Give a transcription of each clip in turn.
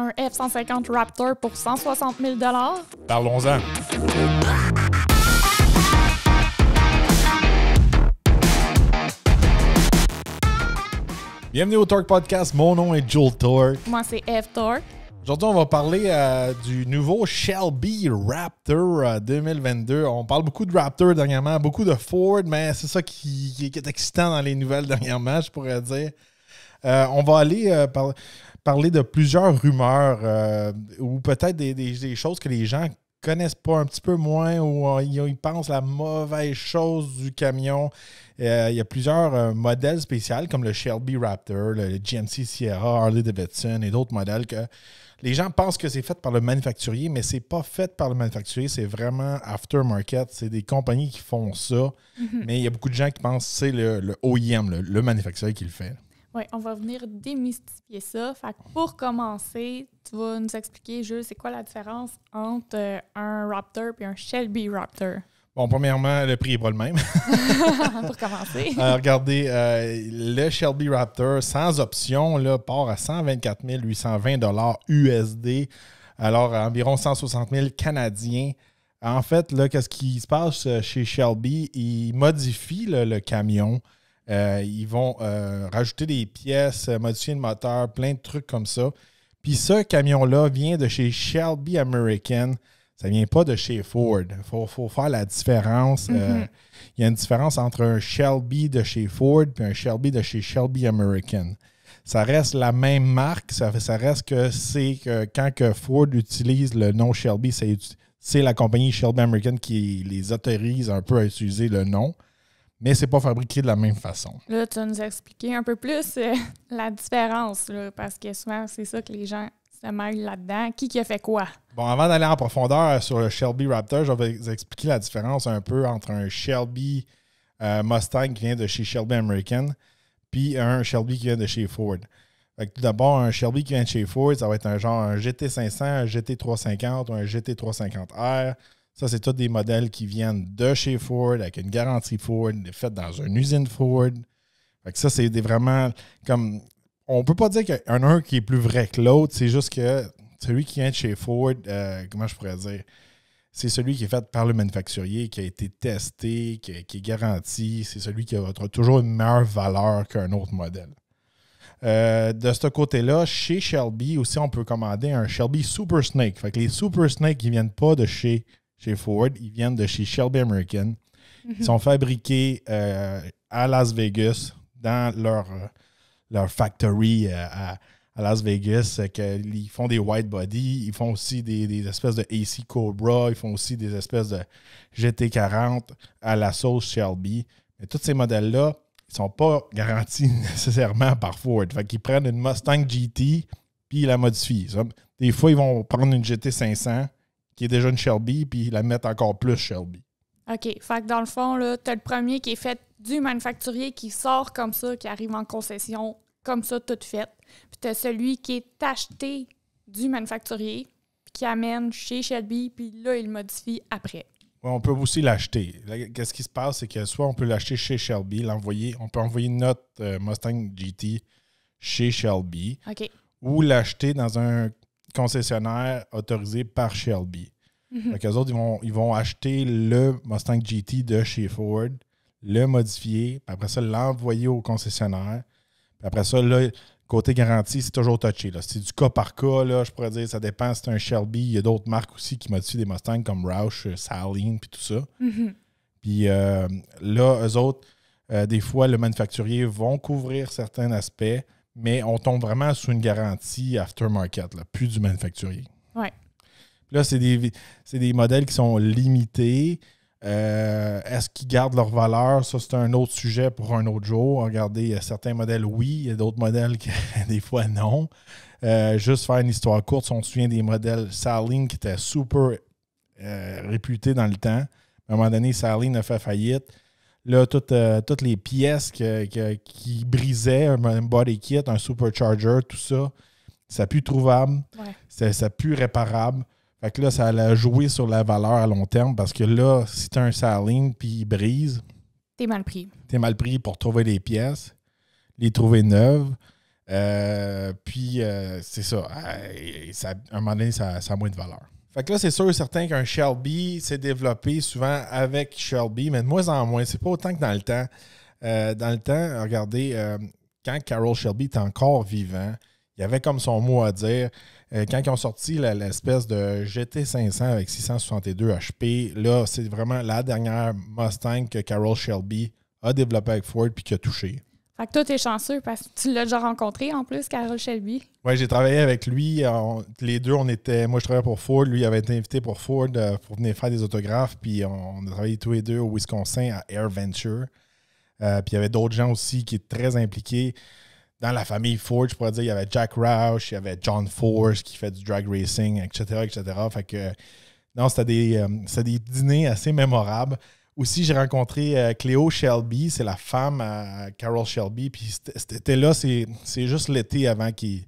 un F-150 Raptor pour 160 000 Parlons-en. Bienvenue au Torque Podcast. Mon nom est Joel Torque. Moi, c'est F Torque. Aujourd'hui, on va parler euh, du nouveau Shelby Raptor 2022. Euh, on parle beaucoup de Raptor dernièrement, beaucoup de Ford, mais c'est ça qui, qui, est excitant dans les nouvelles dernièrement, je pourrais dire. Euh, on va aller parler parler de plusieurs rumeurs euh, ou peut-être des, choses que les gens connaissent pas un petit peu moins ou ils pensent la mauvaise chose du camion. Euh, il y a plusieurs euh, modèles spéciaux comme le Shelby Raptor, le, GMC Sierra, Harley Davidson et d'autres modèles que les gens pensent que c'est fait par le manufacturier, mais c'est pas fait par le manufacturier, c'est vraiment aftermarket. C'est des compagnies qui font ça, mhm. mais il y a beaucoup de gens qui pensent que c'est le, OEM, le, le manufacturier qui le fait. Oui, on va venir démystifier ça. pour commencer, tu vas nous expliquer juste c'est quoi la différence entre euh, un Raptor et un Shelby Raptor. Bon, premièrement, le prix n'est pas le même. pour commencer. Euh, regardez, euh, le Shelby Raptor sans option là, part à 124 820 USD, alors environ 160 000 Canadiens. En fait, qu'est-ce qui se passe chez Shelby? Ils modifient le camion euh, ils vont euh, rajouter des pièces, euh, modifier le moteur, plein de trucs comme ça. Puis ce camion-là vient de chez Shelby American. Ça ne vient pas de chez Ford. Il faut, faire la différence. Mm-hmm. Il y a une différence entre un Shelby de chez Ford et un Shelby de chez Shelby American. Ça reste la même marque. Ça, reste que c'est quand que Ford utilise le nom Shelby, c'est la compagnie Shelby American qui les autorise un peu à utiliser le nom mais c'est pas fabriqué de la même façon. Là, tu vas nous expliquer un peu plus euh, la différence, parce que souvent, c'est ça que les gens se mêlent là-dedans. Qui qui a fait quoi? Bon, avant d'aller en profondeur sur le Shelby Raptor, je vais vous expliquer la différence un peu entre un Shelby euh, Mustang qui vient de chez Shelby American puis un Shelby qui vient de chez Ford. tout d'abord, un Shelby qui vient de chez Ford, ça va être un genre un GT500, un GT350 ou un GT350R ça, c'est tous des modèles qui viennent de chez Ford, avec une garantie Ford, faites dans une usine Ford. Fait que ça, c'est vraiment comme. On peut pas dire qu'il un qui est plus vrai que l'autre, c'est juste que celui qui vient de chez Ford, euh, comment je pourrais dire, c'est celui qui est fait par le manufacturier, qui a été testé, qui, est garanti. C'est celui qui a toujours une meilleure valeur qu'un autre modèle. Euh, de ce côté-là, chez Shelby aussi, on peut commander un Shelby Super Snake. Fait que les Super Snake, qui viennent pas de chez chez Ford. Ils viennent de chez Shelby American. Ils mhm. sont fabriqués euh, à Las Vegas, dans leur, euh, leur factory euh, à, Las Vegas. Que, ils font des white body, ils font aussi des, espèces de AC Cobra, ils font aussi des espèces de GT40 à la sauce Shelby. Mais tous ces modèles-là, ils sont pas garantis nécessairement par Ford. Fait qu'ils prennent une Mustang GT puis ils la modifient. Des fois, ils vont prendre une GT500 qui est déjà une Shelby, puis la mettre encore plus Shelby. OK. Fait que dans le fond, tu as le premier qui est fait du manufacturier qui sort comme ça, qui arrive en concession, comme ça, toute faite. Puis tu as celui qui est acheté du manufacturier, puis qui amène chez Shelby, puis là, il modifie après. on peut aussi l'acheter. Qu'est-ce qui se passe, c'est que soit on peut l'acheter chez Shelby, l'envoyer, on peut envoyer notre euh, Mustang GT chez Shelby, Ok. ou l'acheter dans un concessionnaire autorisé par Shelby. Mm -hmm. autres, ils vont, acheter le Mustang GT de chez Ford, le modifier, après ça, l'envoyer au concessionnaire. après ça, là, côté garantie, c'est toujours touché. C'est du cas par cas, je pourrais dire, ça dépend. C'est un Shelby. Il y a d'autres marques aussi qui modifient des Mustangs comme Roush, euh, Saline, puis tout ça. Mhm. Puis euh, là, eux autres, euh, des fois, le manufacturier vont couvrir certains aspects mais on tombe vraiment sous une garantie aftermarket, là, plus du manufacturier. Oui. Là, c'est des, des modèles qui sont limités. Euh, est-ce qu'ils gardent leur valeur? Ça, c'est un autre sujet pour un autre jour. Regardez, certains modèles, oui, il y a d'autres modèles qui des fois, non. Euh, juste faire une histoire courte, si on se souvient des modèles Saline qui étaient super euh, réputés dans le temps. À un moment donné, Saline a fait faillite. Là, toutes, euh, toutes les pièces qui brisaient, un body kit, un supercharger, tout ça, ça pue trouvable, c'est ça, réparable. Fait que là, ça a jouer sur la valeur à long terme parce que là, si tu as un saline puis il brise, es mal pris. es mal pris pour trouver les pièces, les trouver neuves. Euh, puis euh, c'est ah, ça, À un moment donné, ça a moins de valeur. Fait que là, c'est sûr et certain qu'un Shelby s'est développé souvent avec Shelby, mais de moins en moins. C'est pas autant que dans le temps. Euh, dans le temps, regardez, euh, quand Carol Shelby était encore vivant, il y avait comme son mot à dire. Euh, quand ils ont sorti l'espèce de GT500 avec 662 HP, là, c'est vraiment la dernière Mustang que Carol Shelby a développée avec Ford puis qui a touché. Fait que toi, t'es chanceux parce que tu l'as déjà rencontré en plus, Carole Shelby. Oui, j'ai travaillé avec lui. Euh, les deux, on était. Moi, je travaillais pour Ford. Lui, il avait été invité pour Ford euh, pour venir faire des autographes. Puis on, a travaillé tous les deux au Wisconsin à Air Venture. Euh, puis il y avait d'autres gens aussi qui étaient très impliqués dans la famille Ford. Je pourrais dire, il y avait Jack Roush, il y avait John Force qui fait du drag racing, etc. etc. Fait que non, c'était des, des dîners assez mémorables. Aussi, j'ai rencontré euh, Cléo Shelby, c'est la femme à Carol Shelby. Puis c'était là, c'est juste l'été avant qu'il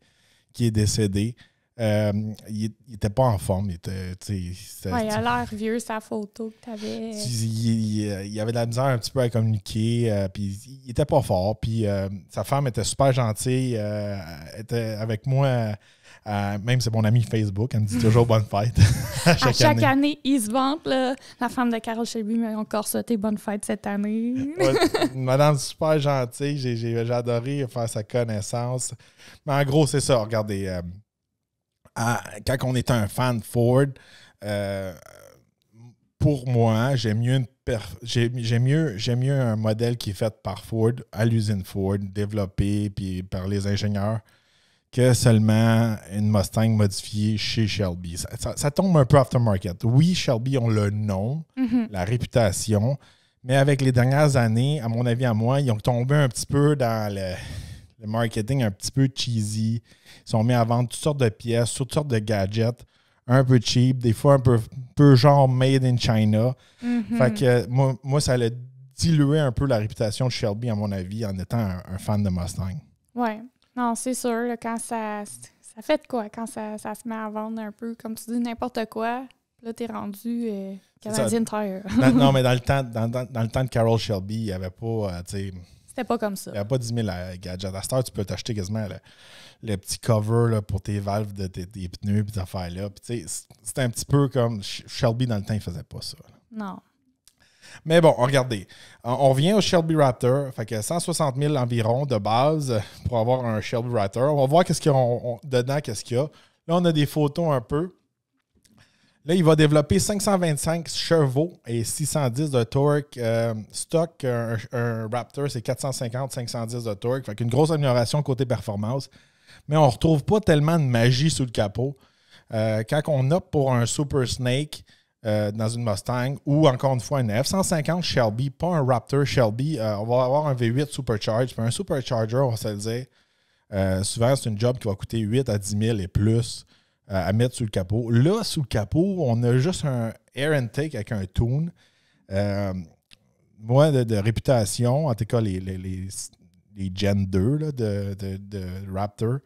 qu est décédé. Euh, il n'était pas en forme. Il, a l'air vieux, sa photo que tu avais. Euh, il, avait de la misère un petit peu à communiquer, puis il n'était pas fort. Puis sa femme était super gentille, était avec moi euh, même c'est mon ami Facebook, elle me dit toujours bonne fête. à, chaque année. il se vante. La femme de Carole Shelby m'a encore souhaité bonne fête cette année. madame super gentille, j'ai, adoré faire sa connaissance. Mais en gros, c'est ça, regardez. Euh, quand on est un fan de Ford, euh, pour moi, j'aime mieux, mieux, mieux un modèle qui est fait par Ford, à l'usine Ford, développé puis par les ingénieurs, que seulement une Mustang modifiée chez Shelby. Ça, tombe un peu aftermarket. Oui, Shelby ont le nom, mhm. la réputation, mais avec les dernières années, à mon avis, à moi, ils ont tombé un petit peu dans le, marketing un petit peu cheesy. Ils ont mis à vendre toutes sortes de pièces, toutes sortes de gadgets, un peu cheap, des fois un peu, peu genre made in China. Mhm. Fait que moi, moi, ça a dilué un peu la réputation de Shelby, à mon avis, en étant un, un fan de Mustang. Ouais. Non, c'est sûr. quand ça, ça fait de quoi? Quand ça, ça, se met à vendre un peu, comme tu dis, n'importe quoi, là, t'es rendu euh, canadien Canadian Tire. non, mais dans le, temps, dans, dans, le temps de Carol Shelby, il n'y avait pas. Euh, sais… C'était pas comme ça. Il n'y avait pas 10 000 euh, gadgets. À cette tu peux t'acheter quasiment le, petit cover là, pour tes valves de tes, pneus et tes affaires-là. C'était un petit peu comme Shelby dans le temps, il faisait pas ça. Non. Mais bon, regardez. Euh, on revient au Shelby Raptor. Fait que 160 000 environ de base pour avoir un Shelby Raptor. On va voir qu'est-ce qu'il y a dedans, qu'est-ce qu'il y a. Là, on a des photos un peu. Là, il va développer 525 chevaux et 610 de torque. Euh, stock, un, Raptor, c'est 450-510 de torque. Fait qu'une grosse amélioration côté performance. Mais on ne retrouve pas tellement de magie sous le capot. Euh, quand on opte pour un Super Snake, euh, dans une Mustang ou encore une fois une F-150 Shelby, pas un Raptor Shelby. Euh, on va avoir un V8 Supercharge. Puis un Supercharger, on va se dire, euh, souvent c'est une job qui va coûter 8 à 10 000 et plus à mettre sous le capot. Là, sous le capot, on a juste un air intake avec un tune. moins de, réputation, en tout cas les, les, les, Gen 2 de, de, de, Raptor,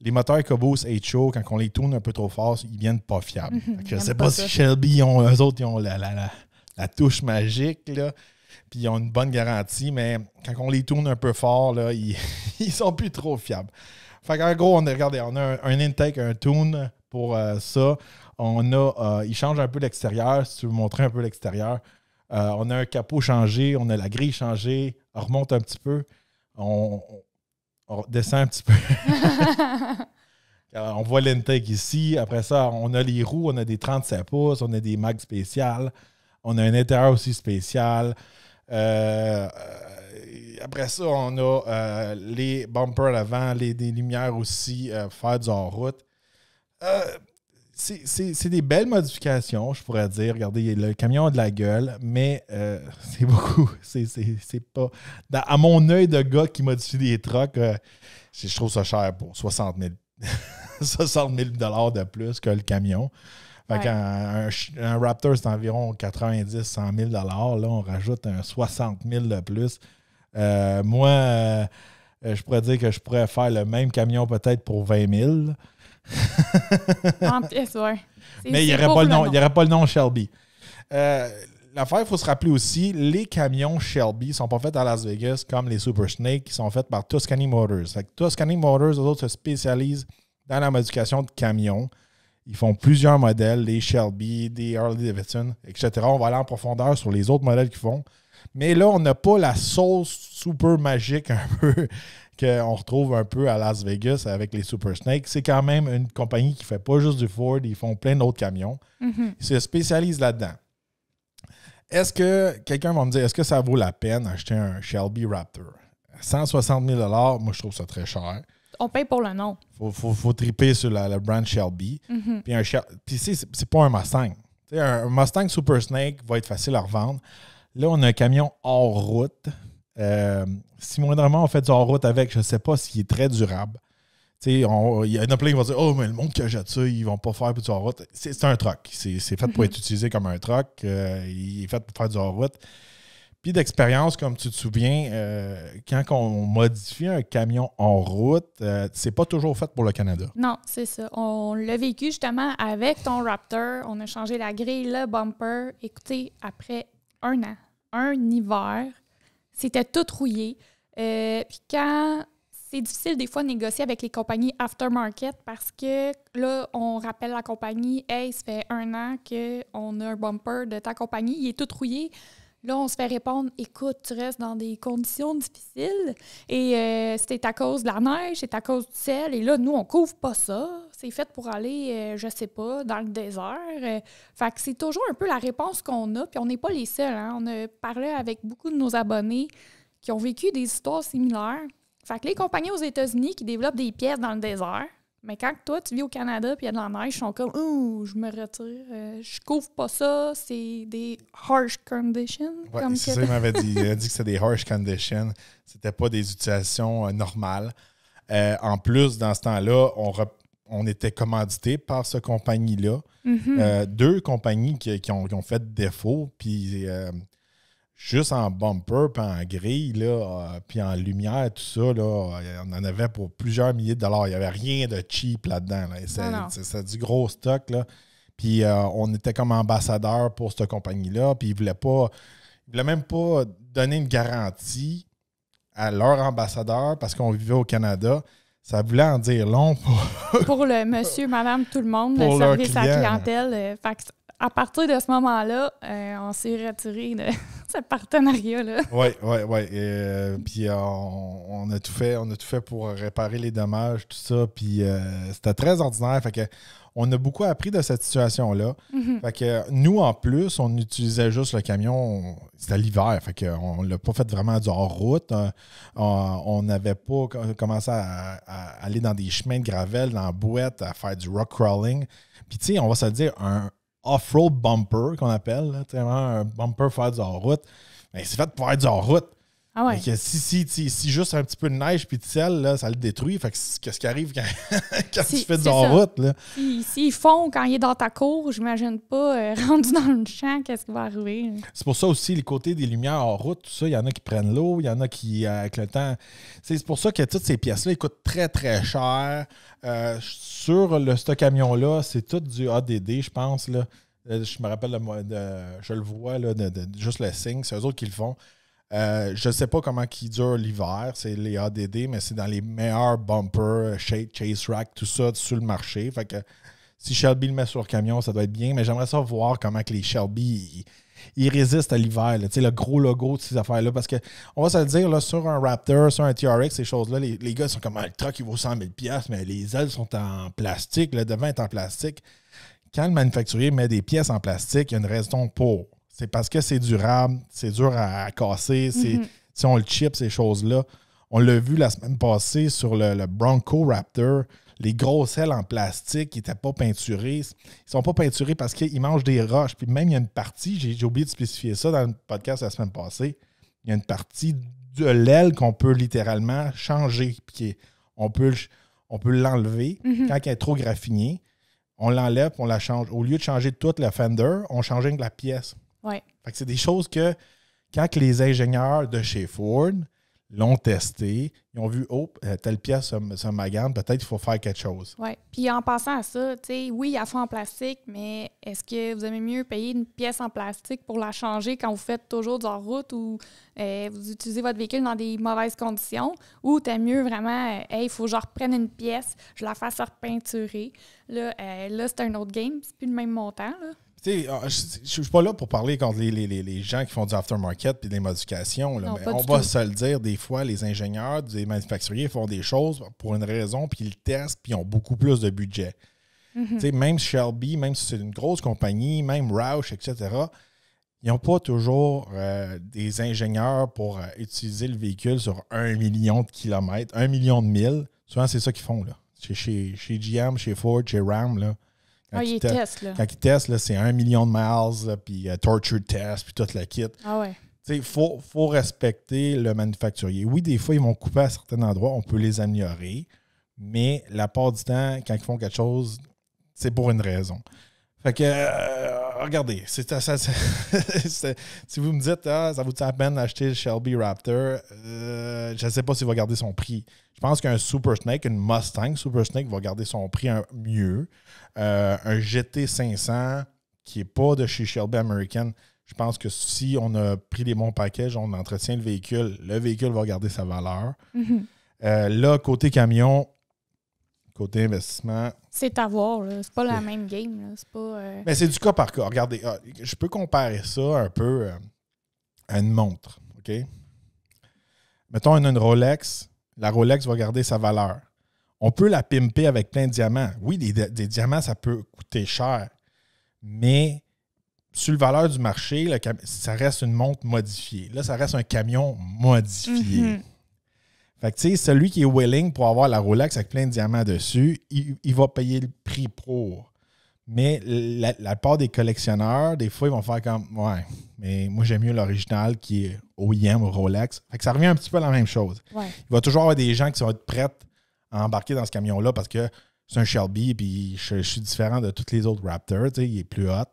les moteurs Cobos HO, quand on les tourne un peu trop fort, ils viennent pas fiables. Je ne sais pas, si Shelby, ont, eux autres, ils ont la, touche magique, là, puis ils ont une bonne garantie, mais quand on les tourne un peu fort, là, ils, ils sont plus trop fiables. Fait en gros, on a, regardez, on a un, intake, un tune pour euh, ça. On a, euh, il un peu l'extérieur, si tu veux montrer un peu l'extérieur. Euh, on a un capot changé, on a la grille changée, on remonte un petit peu. On, on descend un petit peu. Euh, on voit l'intake ici. Après ça, on a les roues, on a des 37 pouces, on a des mags spéciales. On a un intérieur aussi spécial. Euh, après ça, on a euh, les bumpers à l'avant, les, des lumières aussi, faire du hors-route c'est des belles modifications, je pourrais dire. Regardez, le camion a de la gueule, mais euh, c'est beaucoup. C'est à mon œil de gars qui modifie des trucks, euh, je trouve ça cher pour 60 000, 60 de plus que le camion. un, Raptor, c'est environ 90 100 000 Là, on rajoute un 60 000 de plus. Euh, moi, je pourrais dire que je pourrais faire le même camion peut-être pour 20 000 en ouais. Mais il n'y aurait, pas le nom Shelby. Euh, l'affaire, il faut se rappeler aussi, les camions Shelby ne sont pas faits à Las Vegas comme les Super Snake qui sont faits par Tuscany Motors. Fait Tuscany Motors, eux autres, se spécialisent dans la modification de camions. Ils font plusieurs modèles, les Shelby, des Harley Davidson, etc. On va aller en profondeur sur les autres modèles qu'ils font. Mais là, on n'a pas la sauce super magique un peu qu'on retrouve un peu à Las Vegas avec les Super Snakes. C'est quand même une compagnie qui ne fait pas juste du Ford, ils font plein d'autres camions. Mhm. Ils se spécialisent là-dedans. Est-ce que quelqu'un va me dire, est-ce que ça vaut la peine d'acheter un Shelby Raptor? 160 000 moi je trouve ça très cher. On paye pour le nom. Faut, faut, triper sur la, brand Shelby. Mhm. Puis, un c'est pas un Mustang. un Mustang Super Snake va être facile à revendre. Là, on a un camion hors route euh, si Simon on fait du hors-route avec, je ne sais pas s'il est très durable. Il y en a plein qui vont dire Oh, mais le monde qui jeté ça, ils vont pas faire du hors-route. C'est un truck. C'est fait pour mhm. être utilisé comme un truck. Euh, il est fait pour faire du hors-route. Puis d'expérience, comme tu te souviens, euh, quand on modifie un camion en route, c'est pas toujours fait pour le Canada. Non, c'est ça. On l'a vécu justement avec ton Raptor. On a changé la grille, le bumper. Écoutez, après un an, un hiver, c'était tout rouillé. Euh, puis quand c'est difficile des fois de négocier avec les compagnies aftermarket parce que là, on rappelle la compagnie, hey, ça fait un an qu'on a un bumper de ta compagnie, il est tout rouillé. Là, on se fait répondre, écoute, tu restes dans des conditions difficiles et euh, c'était à cause de la neige, c'est à cause du sel. Et là, nous, on couvre pas ça c'est fait pour aller, euh, je sais pas, dans le désert. Euh. fait que c'est toujours un peu la réponse qu'on a, puis on n'est pas les seuls. Hein. On a parlé avec beaucoup de nos abonnés qui ont vécu des histoires similaires. Fait que les compagnies aux États-Unis qui développent des pièces dans le désert, mais quand toi, tu vis au Canada puis il y a de la neige, ils sont comme Ouh, je me retire, euh, je couvre pas ça, c'est des harsh conditions. comme ça, il m'avait dit. a dit que c'était des harsh conditions. C'était pas des utilisations normales. en plus, dans ce temps-là, on, reprend on était commandité par cette compagnie-là. Mhm. Euh, deux compagnies qui, ont, fait défaut, puis euh, juste en bumper, puis en grille, euh, puis en lumière, tout ça, on en avait pour plusieurs milliers de dollars. Il n'y avait rien de cheap là-dedans. C'est du gros stock. Puis on était comme ambassadeur pour cette compagnie-là, puis ils ne voulaient pas. voulaient même pas donner une garantie à leur ambassadeur parce qu'on vivait au Canada ça voulait en dire long pour. le monsieur, madame, tout le monde, pour le clientèle. Euh, à partir de ce moment-là, euh, on s'est retiré de ce partenariat-là. Oui, oui, oui. Euh, puis on, a tout fait, on a tout fait pour réparer les dommages, tout ça. Puis c'était très ordinaire. Fait que on a beaucoup appris de cette situation-là. Mhm. Fait que nous, en plus, on utilisait juste le camion. C'était l'hiver. Fait ne l'a pas fait vraiment du hors-route. Hein. Euh, on n'avait pas commencé à, aller dans des chemins de gravel, dans la bouette, à faire du rock crawling. Puis, tu sais, on va se dire, un off-road bumper qu'on appelle, un bumper faire du hors-route. Mais ben, c'est fait pour faire du hors-route. Ah que si, juste un petit peu de neige puis de sel, là, ça le détruit. Fait qu'est-ce qui arrive quand, tu fais de la route? Là. S'ils font quand il est dans ta cour, j'imagine pas, euh, rendu dans le champ, qu'est-ce qui va arriver? C'est pour ça aussi, les côtés des lumières en route, tout ça, il y en a qui prennent l'eau, il y en a qui, euh, avec le temps. C'est pour ça que toutes ces pièces-là, coûtent très, très cher. Euh, sur le, ce camion-là, c'est tout du ADD, je pense. Là. Je me rappelle, de, de, je le vois, de, juste le signe, c'est eux autres qui le font. Euh, je ne sais pas comment qui dure l'hiver, c'est les ADD, mais c'est dans les meilleurs bumpers, euh, chase rack, tout ça sur le marché. Fait que si Shelby le met sur le camion, ça doit être bien, mais j'aimerais ça voir comment que les Shelby ils résistent à l'hiver. Le gros logo de ces affaires-là. Parce que, on va se le dire, là, sur un Raptor, sur un TRX, ces choses-là, les, gars sont comme un ah, le truck, il vaut 100 000 mais les ailes sont en plastique, le devant est en plastique. Quand le manufacturier met des pièces en plastique, il y a une raison pour. C'est parce que c'est durable, c'est dur à, casser. Mhm. Si on le chip, ces choses-là. On l'a vu la semaine passée sur le, Bronco Raptor. Les grosses ailes en plastique qui n'étaient pas peinturées. Ils sont pas peinturés parce qu'ils mangent des roches. Puis même, il y a une partie, j'ai oublié de spécifier ça dans le podcast la semaine passée. Il y a une partie de l'aile qu'on peut littéralement changer. Puis on peut, on peut l'enlever mhm. quand elle est trop graffiné on l'enlève, on la change. Au lieu de changer toute la fender, on change la pièce. Fait que c'est des choses que, quand les ingénieurs de chez Ford l'ont testé, ils ont vu, oh, euh, telle pièce, ça magane, peut-être qu'il faut faire quelque chose. Oui. Puis en passant à ça, tu sais, oui, à fond en plastique, mais est-ce que vous aimez mieux payer une pièce en plastique pour la changer quand vous faites toujours du hors-route ou euh, vous utilisez votre véhicule dans des mauvaises conditions? Ou tu t'aimes mieux vraiment, euh, hey, il faut que je reprenne une pièce, je la fasse repeinturer. Là, là c'est un autre game, c'est plus le même montant, là. Ah, je ne suis pas là pour parler contre les, gens qui font du aftermarket et des modifications. mais on va se le dire, des fois, les ingénieurs, les manufacturiers font des choses pour une raison, puis ils testent, puis ils ont beaucoup plus de budget. Mhm. Même Shelby, même si c'est une grosse compagnie, même Roush, etc., ils n'ont pas toujours euh, des ingénieurs pour euh, utiliser le véhicule sur un million de kilomètres, un million de milles. Souvent, c'est ça qu'ils font. Là. Chez, chez, chez, GM, chez Ford, chez Ram, là, quand ah, ils, testent, là. Quand ils testent, c'est un million de miles, puis euh, torture test, puis toute la kit. Ah ouais. Il faut, faut respecter le manufacturier. Oui, des fois, ils vont couper à certains endroits, on peut les améliorer, mais la part du temps, quand ils font quelque chose, c'est pour une raison. Fait que, euh, regardez, c'est, ça, si vous me dites, ah, ça vous tient la peine d'acheter le Shelby Raptor, euh, je ne sais pas s'il va garder son prix. Je pense qu'un Super Snake, une Mustang Super Snake va garder son prix mieux. Euh, un GT500 qui n'est pas de chez Shelby American, je pense que si on a pris les bons packages, on entretient le véhicule, le véhicule va garder sa valeur. Mm-hmm. là, côté camion, Côté investissement. C'est à voir, c'est pas la même game. C'est euh, Mais c'est du cas par cas. Regardez, ah, je peux comparer ça un peu euh, à une montre. OK? Mettons, on a une Rolex. La Rolex va garder sa valeur. On peut la pimper avec plein de diamants. Oui, des, diamants, ça peut coûter cher. Mais sur la valeur du marché, ça reste une montre modifiée. Là, ça reste un camion modifié. Mm-hmm. Fait que, tu sais, celui qui est willing pour avoir la Rolex avec plein de diamants dessus, il, va payer le prix pour. Mais la, la, part des collectionneurs, des fois, ils vont faire comme Ouais, mais moi, j'aime mieux l'original qui est OEM ou Rolex. Fait que ça revient un petit peu à la même chose. Il va toujours avoir des gens qui être prêts à embarquer dans ce camion-là parce que c'est un Shelby, puis je, suis différent de tous les autres Raptors. Tu sais, il est plus hot.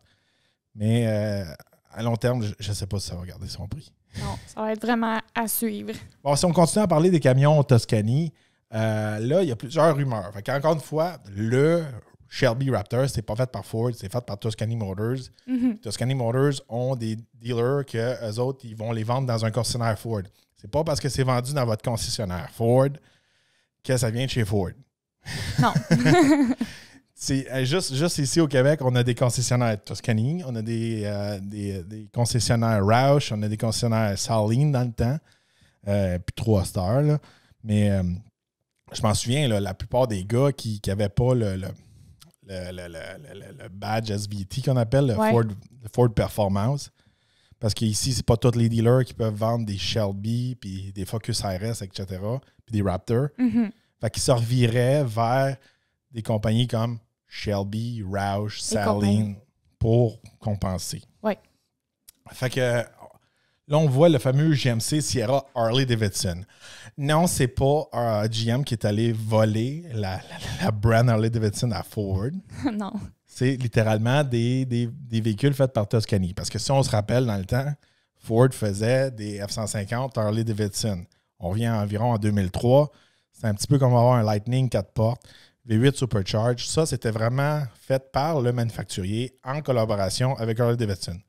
Mais euh, à long terme, je ne sais pas si ça va garder son prix. Non, ça va être vraiment à suivre. Bon, si on continue à parler des camions Toscanie, euh, là, il y a plusieurs rumeurs. Fait Encore une fois, le Shelby Raptor, c'est pas fait par Ford, c'est fait par Toscany Motors. Mm Motors ont des dealers que autres, ils vont les vendre dans un concessionnaire Ford. C'est pas parce que c'est vendu dans votre concessionnaire Ford que ça vient de chez Ford. Non. Euh, juste, juste ici au Québec, on a des concessionnaires Toscany, on a euh, des, des, concessionnaires Roush, on a des concessionnaires Saline dans le temps, euh, puis trois stars. Mais je m'en souviens, la plupart des gars qui n'avaient pas le, le, le, badge SBT qu'on appelle, le, Ford, Performance, parce qu'ici, c'est pas tous les dealers qui peuvent vendre des Shelby, puis des Focus RS, etc., puis des Raptor. Mm-hmm. Fait qu'ils se reviraient vers des compagnies comme Shelby, Roush, Saline pour compenser. Oui. Fait que là, on voit le fameux GMC Sierra Harley Davidson. Non, c'est pas un euh, GM qui est allé voler la, la, brand Harley Davidson à Ford. non. C'est littéralement des, véhicules faits par Toscani. Parce que si on se rappelle dans le temps, Ford faisait des F-150 Harley Davidson. On revient environ en 2003. C'est un petit peu comme avoir un Lightning 4 portes. V8 Supercharge, ça, c'était vraiment fait par le manufacturier en collaboration avec Harley Davidson.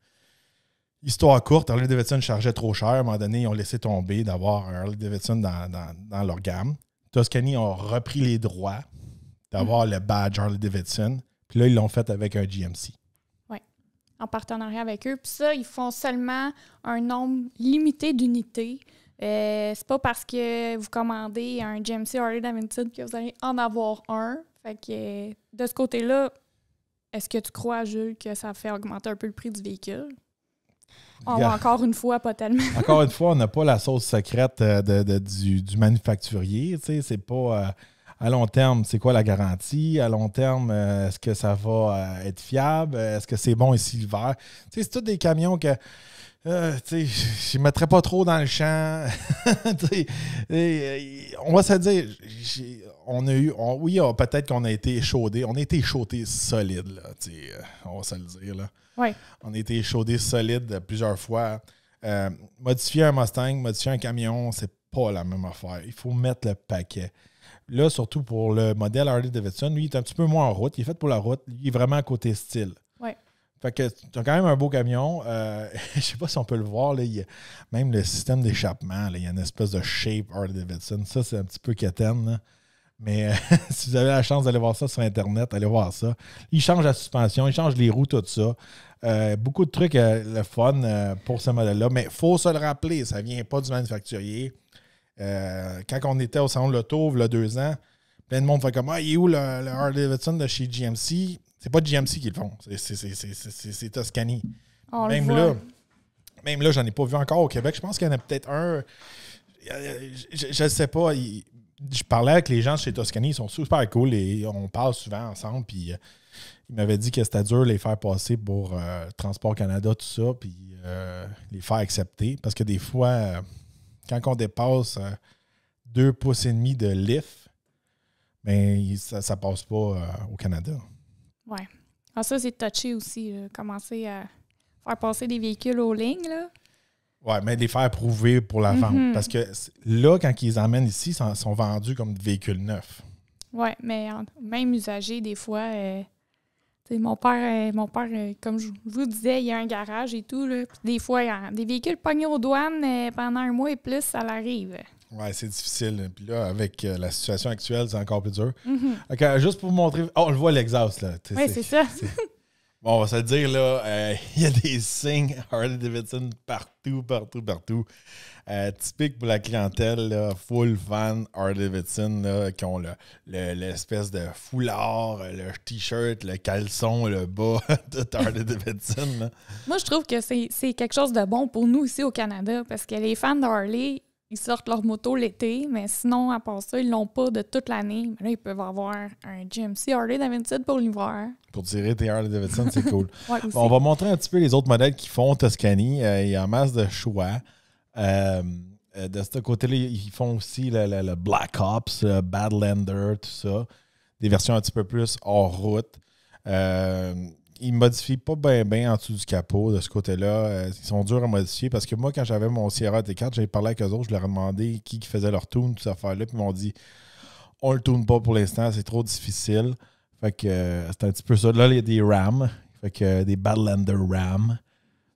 Histoire courte, Harley Davidson chargeait trop cher. À un moment donné, ils ont laissé tomber d'avoir un Harley Davidson dans, leur gamme. Toscani ont repris les droits d'avoir le badge Harley Davidson. Puis là, ils l'ont fait avec un GMC Oui, en partenariat avec eux. Puis ça, ils font seulement un nombre limité d'unités. Euh, c'est pas parce que vous commandez un GMC Harley Davidson que vous allez en avoir un. Fait que euh, de ce côté-là, est-ce que tu crois, Jules, que ça fait augmenter un peu le prix du véhicule? encore une fois, pas tellement. encore une fois, on n'a pas la sauce secrète euh, du, manufacturier. C'est pas. à long terme, c'est quoi la garantie? À long terme, est-ce que ça va être fiable? Est-ce que c'est bon ici l'hiver? C'est tous des camions que euh, je ne mettrais pas trop dans le champ. on va se dire, on a eu, oui, ah, peut-être qu'on a été chaudé. On a été échaudé solide, euh, on va se le dire. Là. On a été échaudé solide plusieurs fois. Euh, modifier un Mustang, modifier un camion, c'est pas la même affaire. Il faut mettre le paquet. Là, surtout pour le modèle Harley Davidson, lui, il est un petit peu moins en route. Il est fait pour la route. Il est vraiment à côté style. Fait que tu as quand même un beau camion. Je euh, je sais pas si on peut le voir. Là, même le système d'échappement, il y a une espèce de shape Harley Davidson. Ça, c'est un petit peu quétaine. Mais euh, si vous avez la chance d'aller voir ça sur Internet, allez voir ça. Il change la suspension, il change les roues, tout ça. Euh, beaucoup de trucs, le fun pour ce modèle-là. Mais il faut se le rappeler, ça ne vient pas du manufacturier. quand on était au salon de l'auto, il y a deux ans, plein de monde fait comme Ah, il est où le, le Harley Davidson de chez GMC c'est pas GMC qu'ils le font. C'est Toscanie. même là, même là, j'en ai pas vu encore au Québec. Je pense qu'il y en a peut-être un. Euh, je ne sais pas. je parlais avec les gens chez Toscanie, ils sont super cool et on parle souvent ensemble. Puis euh, ils m'avaient dit que c'était dur de les faire passer pour euh, Transport Canada, tout ça, puis les faire accepter. Parce que des fois, quand on dépasse deux pouces et demi de lift, ben, ça ne passe pas au Canada. Oui. Ah, ça, c'est touché aussi. Euh, commencer à faire passer des véhicules aux lignes. Là. Oui, mais les faire prouver pour la vente. Mm-hmm. Parce que là, quand ils les emmènent ici, ils sont vendus comme des véhicules neufs. Oui, mais même usagés des fois, euh, mon père, euh, mon père comme je vous disais, il y a un garage et tout. Là, des fois, des véhicules pognés aux douanes pendant un mois et plus, ça l'arrive. Ouais, c'est difficile. Hein. Puis là, avec euh, la situation actuelle, c'est encore plus dur. Mhm. OK, juste pour vous montrer. Oh, on le voit l'exhaust, là. Oui, c'est ça. Bon, on va se dire, là, euh, il y a des signes Harley Davidson partout, partout, partout. Euh, typique pour la clientèle, là, full fan Harley Davidson, là, qui ont l'espèce le, de foulard, le t-shirt, le caleçon, le bas de Harley Davidson. Là. Moi, je trouve que c'est quelque chose de bon pour nous ici au Canada, parce que les fans de Harley, ils sortent leur moto l'été, mais sinon, à part ça, ils l'ont pas de toute l'année. Mais là, ils peuvent avoir un GMC Harley Davidson pour l'hiver. Pour tirer tes Harley Davidson, c'est cool. on va montrer un petit peu les autres modèles qu'ils font Toscanie. il y a euh, un masse de choix. Euh, euh, de ce côté-là, ils font aussi le, Black Ops, le Badlander, tout ça. Des versions un petit peu plus hors route ils ne modifient pas bien bien en dessous du capot de ce côté-là. Euh, ils sont durs à modifier parce que moi, quand j'avais mon Sierra T4, j'avais parlé avec eux autres, je leur ai demandé qui, faisait leur tune, toute affaire-là, puis ils m'ont dit on le tourne pas pour l'instant, c'est trop difficile. Fait que euh, c'est un petit peu ça. Là, il y a des RAM, fait que euh, des Badlander RAM.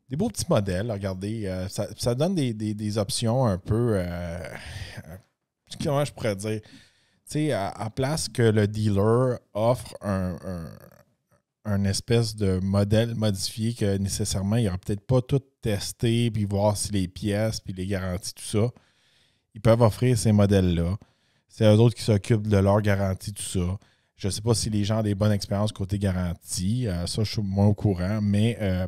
Des beaux petits modèles, regardez. ça, donne des, options un peu. comment je pourrais dire? Tu sais, à, place que le dealer offre un un espèce de modèle modifié que nécessairement, il aura peut-être pas tout testé, puis voir si les pièces, puis les garanties, tout ça. Ils peuvent offrir ces modèles-là. C'est eux autres qui s'occupent de leur garantie, tout ça. Je ne sais pas si les gens ont des bonnes expériences côté garantie. Euh, ça, je suis moins au courant, mais euh,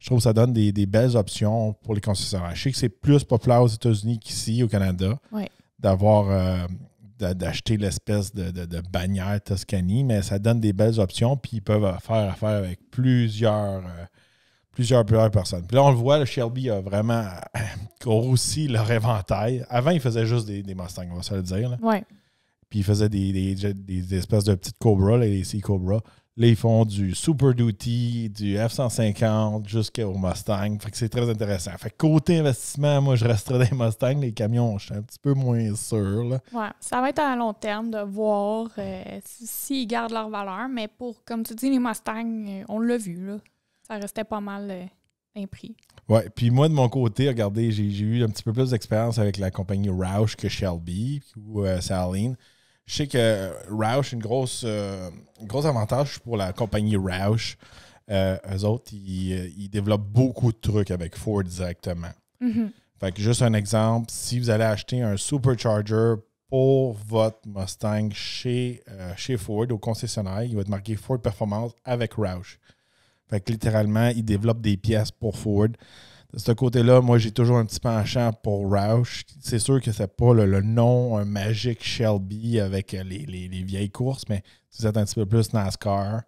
je trouve que ça donne des, belles options pour les concessionnaires. Je sais que c'est plus populaire aux États-Unis qu'ici, au Canada, d'avoir euh, d'acheter l'espèce de, de, bannière Toscani, mais ça donne des belles options, puis ils peuvent faire affaire avec plusieurs, euh, plusieurs, plusieurs personnes. Puis là, on le voit, le Shelby a vraiment grossi leur éventail. Avant, il faisait juste des, des Mustangs, on va se le dire. Oui. Puis ils faisaient des, espèces de petites Cobras, les Sea Cobras. Là, ils font du Super Duty, du F-150 jusqu'au Mustang. Fait que c'est très intéressant. Fait que côté investissement, moi, je resterai dans les Mustang, Les camions, je suis un petit peu moins sûr. Là. Ouais, ça va être à long terme de voir euh, s'ils gardent leur valeur. Mais pour, comme tu dis, les Mustangs, euh, on l'a vu, Ça restait pas mal impris. Euh, un prix. Ouais, puis moi, de mon côté, regardez, j'ai eu un petit peu plus d'expérience avec la compagnie Roush que Shelby ou Saline. Je sais que Roush, une grosse, euh, gros avantage pour la compagnie Roush. Euh, eux autres, euh, ils, développent beaucoup de trucs avec Ford directement. Mhm. Fait que juste un exemple, si vous allez acheter un supercharger pour votre Mustang chez, chez Ford, au concessionnaire, il va être marqué Ford Performance avec Roush. Fait que littéralement, ils développent des pièces pour Ford de ce côté-là, moi, j'ai toujours un petit penchant pour Roush. C'est sûr que c'est pas le, nom magique Shelby avec euh, les, vieilles courses, mais si vous êtes un petit peu plus NASCAR,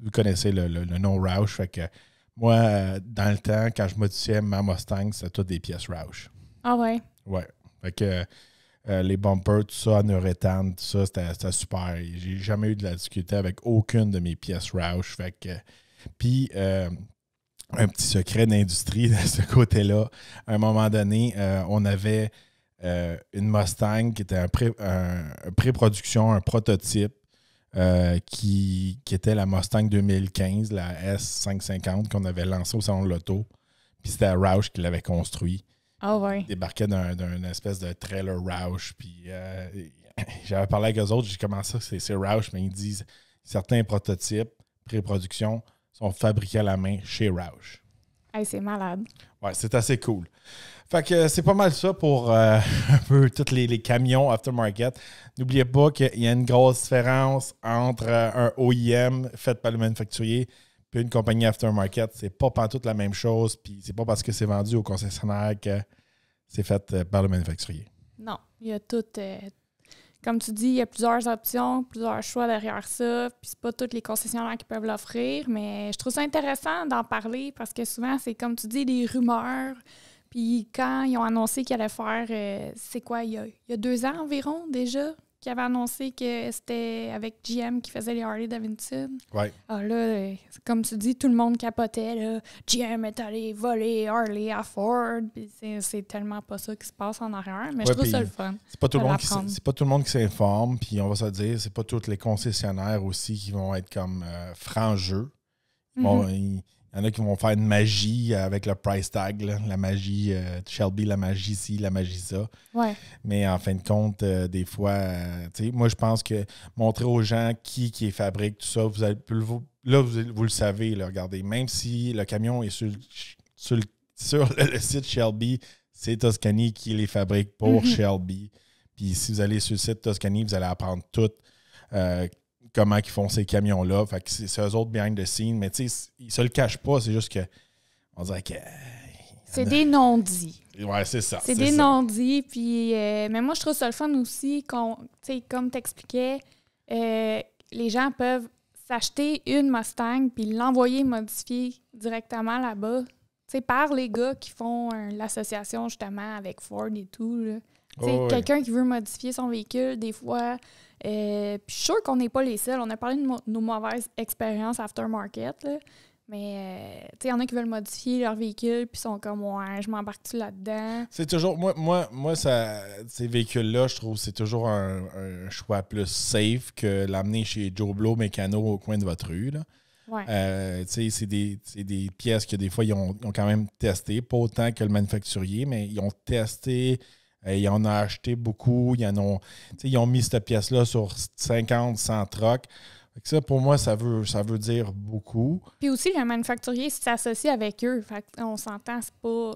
vous connaissez le, nom Roush. Fait que moi, euh, dans le temps, quand je modifiais ma Mustang, c'était toutes des pièces Roush. Ah ouais? Ouais. Fait que euh, les bumpers, tout ça, en tout ça, c'était super. J'ai jamais eu de la difficulté avec aucune de mes pièces Roush. Fait que. Puis un petit secret d'industrie de ce côté-là. À un moment donné, euh, on avait euh, une Mustang qui était un pré-production, un, prototype euh, qui, était la Mustang 2015, la S550 qu'on avait lancée au Salon de l'Auto. Puis c'était Roush qui l'avait construit. Ah oh ouais. Il débarquait d'un espèce de trailer Roush. Puis j'avais parlé avec eux autres, j'ai commencé, à c'est Roush, mais ils disent certains prototypes, pré-production, sont fabriqués à la main chez Roush. c'est malade. Ouais, c'est assez cool. Fait que euh, c'est pas mal ça pour euh, un peu tous les, camions aftermarket. N'oubliez pas qu'il y a une grosse différence entre euh, un OEM fait par le manufacturier et une compagnie aftermarket. C'est pas pas tout la même chose, puis c'est pas parce que c'est vendu au concessionnaire que c'est fait par le manufacturier. Non, il y a tout, comme tu dis, il y a plusieurs options, plusieurs choix derrière ça. Puis c'est pas tous les concessionnaires qui peuvent l'offrir, mais je trouve ça intéressant d'en parler parce que souvent, c'est comme tu dis, des rumeurs. Puis quand ils ont annoncé qu'ils allaient faire, euh, c'est quoi, il y, il y, a, deux ans environ déjà, qui avait annoncé que c'était avec GM qui faisait les Harley Davidson. Oui. Ah là, comme tu dis, tout le monde capotait. Là. GM est allé voler Harley à Ford. C'est tellement pas ça qui se passe en arrière, mais je trouve ça le fun. C'est pas, tout le monde qui, pas tout le monde qui s'informe, puis on va se dire, c'est pas tous les concessionnaires aussi qui vont être comme euh, francs jeu. Bon, mhm. Il y en a qui vont faire une magie avec le price tag, la magie euh, Shelby, la magie ci, la magie ça. Ouais. Mais en fin de compte, euh, des fois, euh, moi je pense que montrer aux gens qui, qui fabrique, tout ça, vous vous, là, vous, le savez, regardez, même si le camion est sur, sur, le, site Shelby, c'est Toscani qui les fabrique pour mhm. Shelby. Puis si vous allez sur le site Toscani, vous allez apprendre tout comment ils font ces camions-là. Fait c'est eux autres behind the scenes, mais tu sais, ils se le cachent pas, c'est juste que. On dirait que. C'est des non-dits. Ouais, c'est ça. C'est des non-dits. Puis, euh, mais moi, je trouve ça le fun aussi, comme t'expliquais, expliquais, les gens peuvent s'acheter une Mustang puis l'envoyer modifier directement là-bas. Tu par les gars qui font euh, l'association justement avec Ford et tout. Oh, quelqu'un qui veut modifier son véhicule, des fois, euh, puis je suis qu'on n'est pas les seuls. On a parlé de nos mauvaises expériences aftermarket, market mais euh, il y en a qui veulent modifier leur véhicule puis sont comme ouais, je m'embarque-tu là-dedans. C'est toujours moi moi moi ça ces véhicules là, je trouve c'est toujours un, choix plus safe que l'amener chez Joe Blow mécano au coin de votre rue là. Euh, c'est des, pièces que des fois, ils ont, ont, quand même testé, pas autant que le manufacturier, mais ils ont testé euh, ils en ont acheté beaucoup. Ils, en ont, ont mis cette pièce-là sur 50, 100 trocs. Ça, pour moi, ça veut, ça veut dire beaucoup. Puis aussi, le manufacturier s'associe avec eux. Fait on s'entend, c'est pas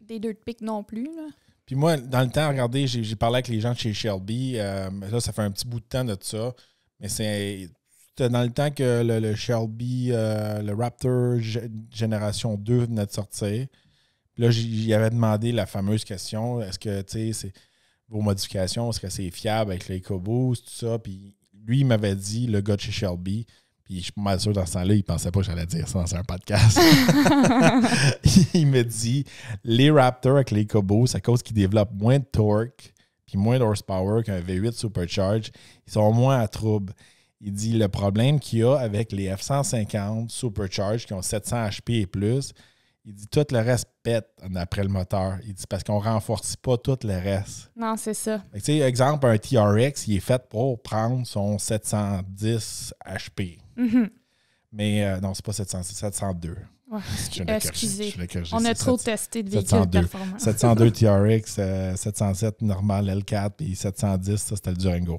des deux de pique non plus. Là. Puis moi, dans le temps, regardez, j'ai parlé avec les gens de chez Shelby. ça euh, là, ça fait un petit bout de temps de ça. Mais c'est dans le temps que le, Shelby, euh, le Raptor Génération 2 venait de sortir. Là, j'y avais demandé la fameuse question est-ce que tu sais, vos modifications, est-ce que c'est fiable avec les Cobos, tout ça Puis lui, il m'avait dit, le gars de chez Shelby, puis je suis pas mal sûr dans ce temps-là, il pensait pas que j'allais dire ça dans un podcast. il me dit les Raptors avec les Cobos, à cause qu'ils développent moins de torque puis moins d'horsepower qu'un V8 Supercharge, ils sont moins à trouble. Il dit le problème qu'il y a avec les F-150 Supercharge qui ont 700 HP et plus, il dit tout le reste pète après le moteur. Il dit parce qu'on renforce pas tout le reste. Non, c'est ça. Tu sais, exemple, un TRX, il est fait pour prendre son 710 HP. Mhm. Mais euh, non, c'est pas 710, 702. excusez. on a trop testé de véhicules 702. de performance. 702 TRX, 707 normal L4, puis 710, ça c'était le Durango.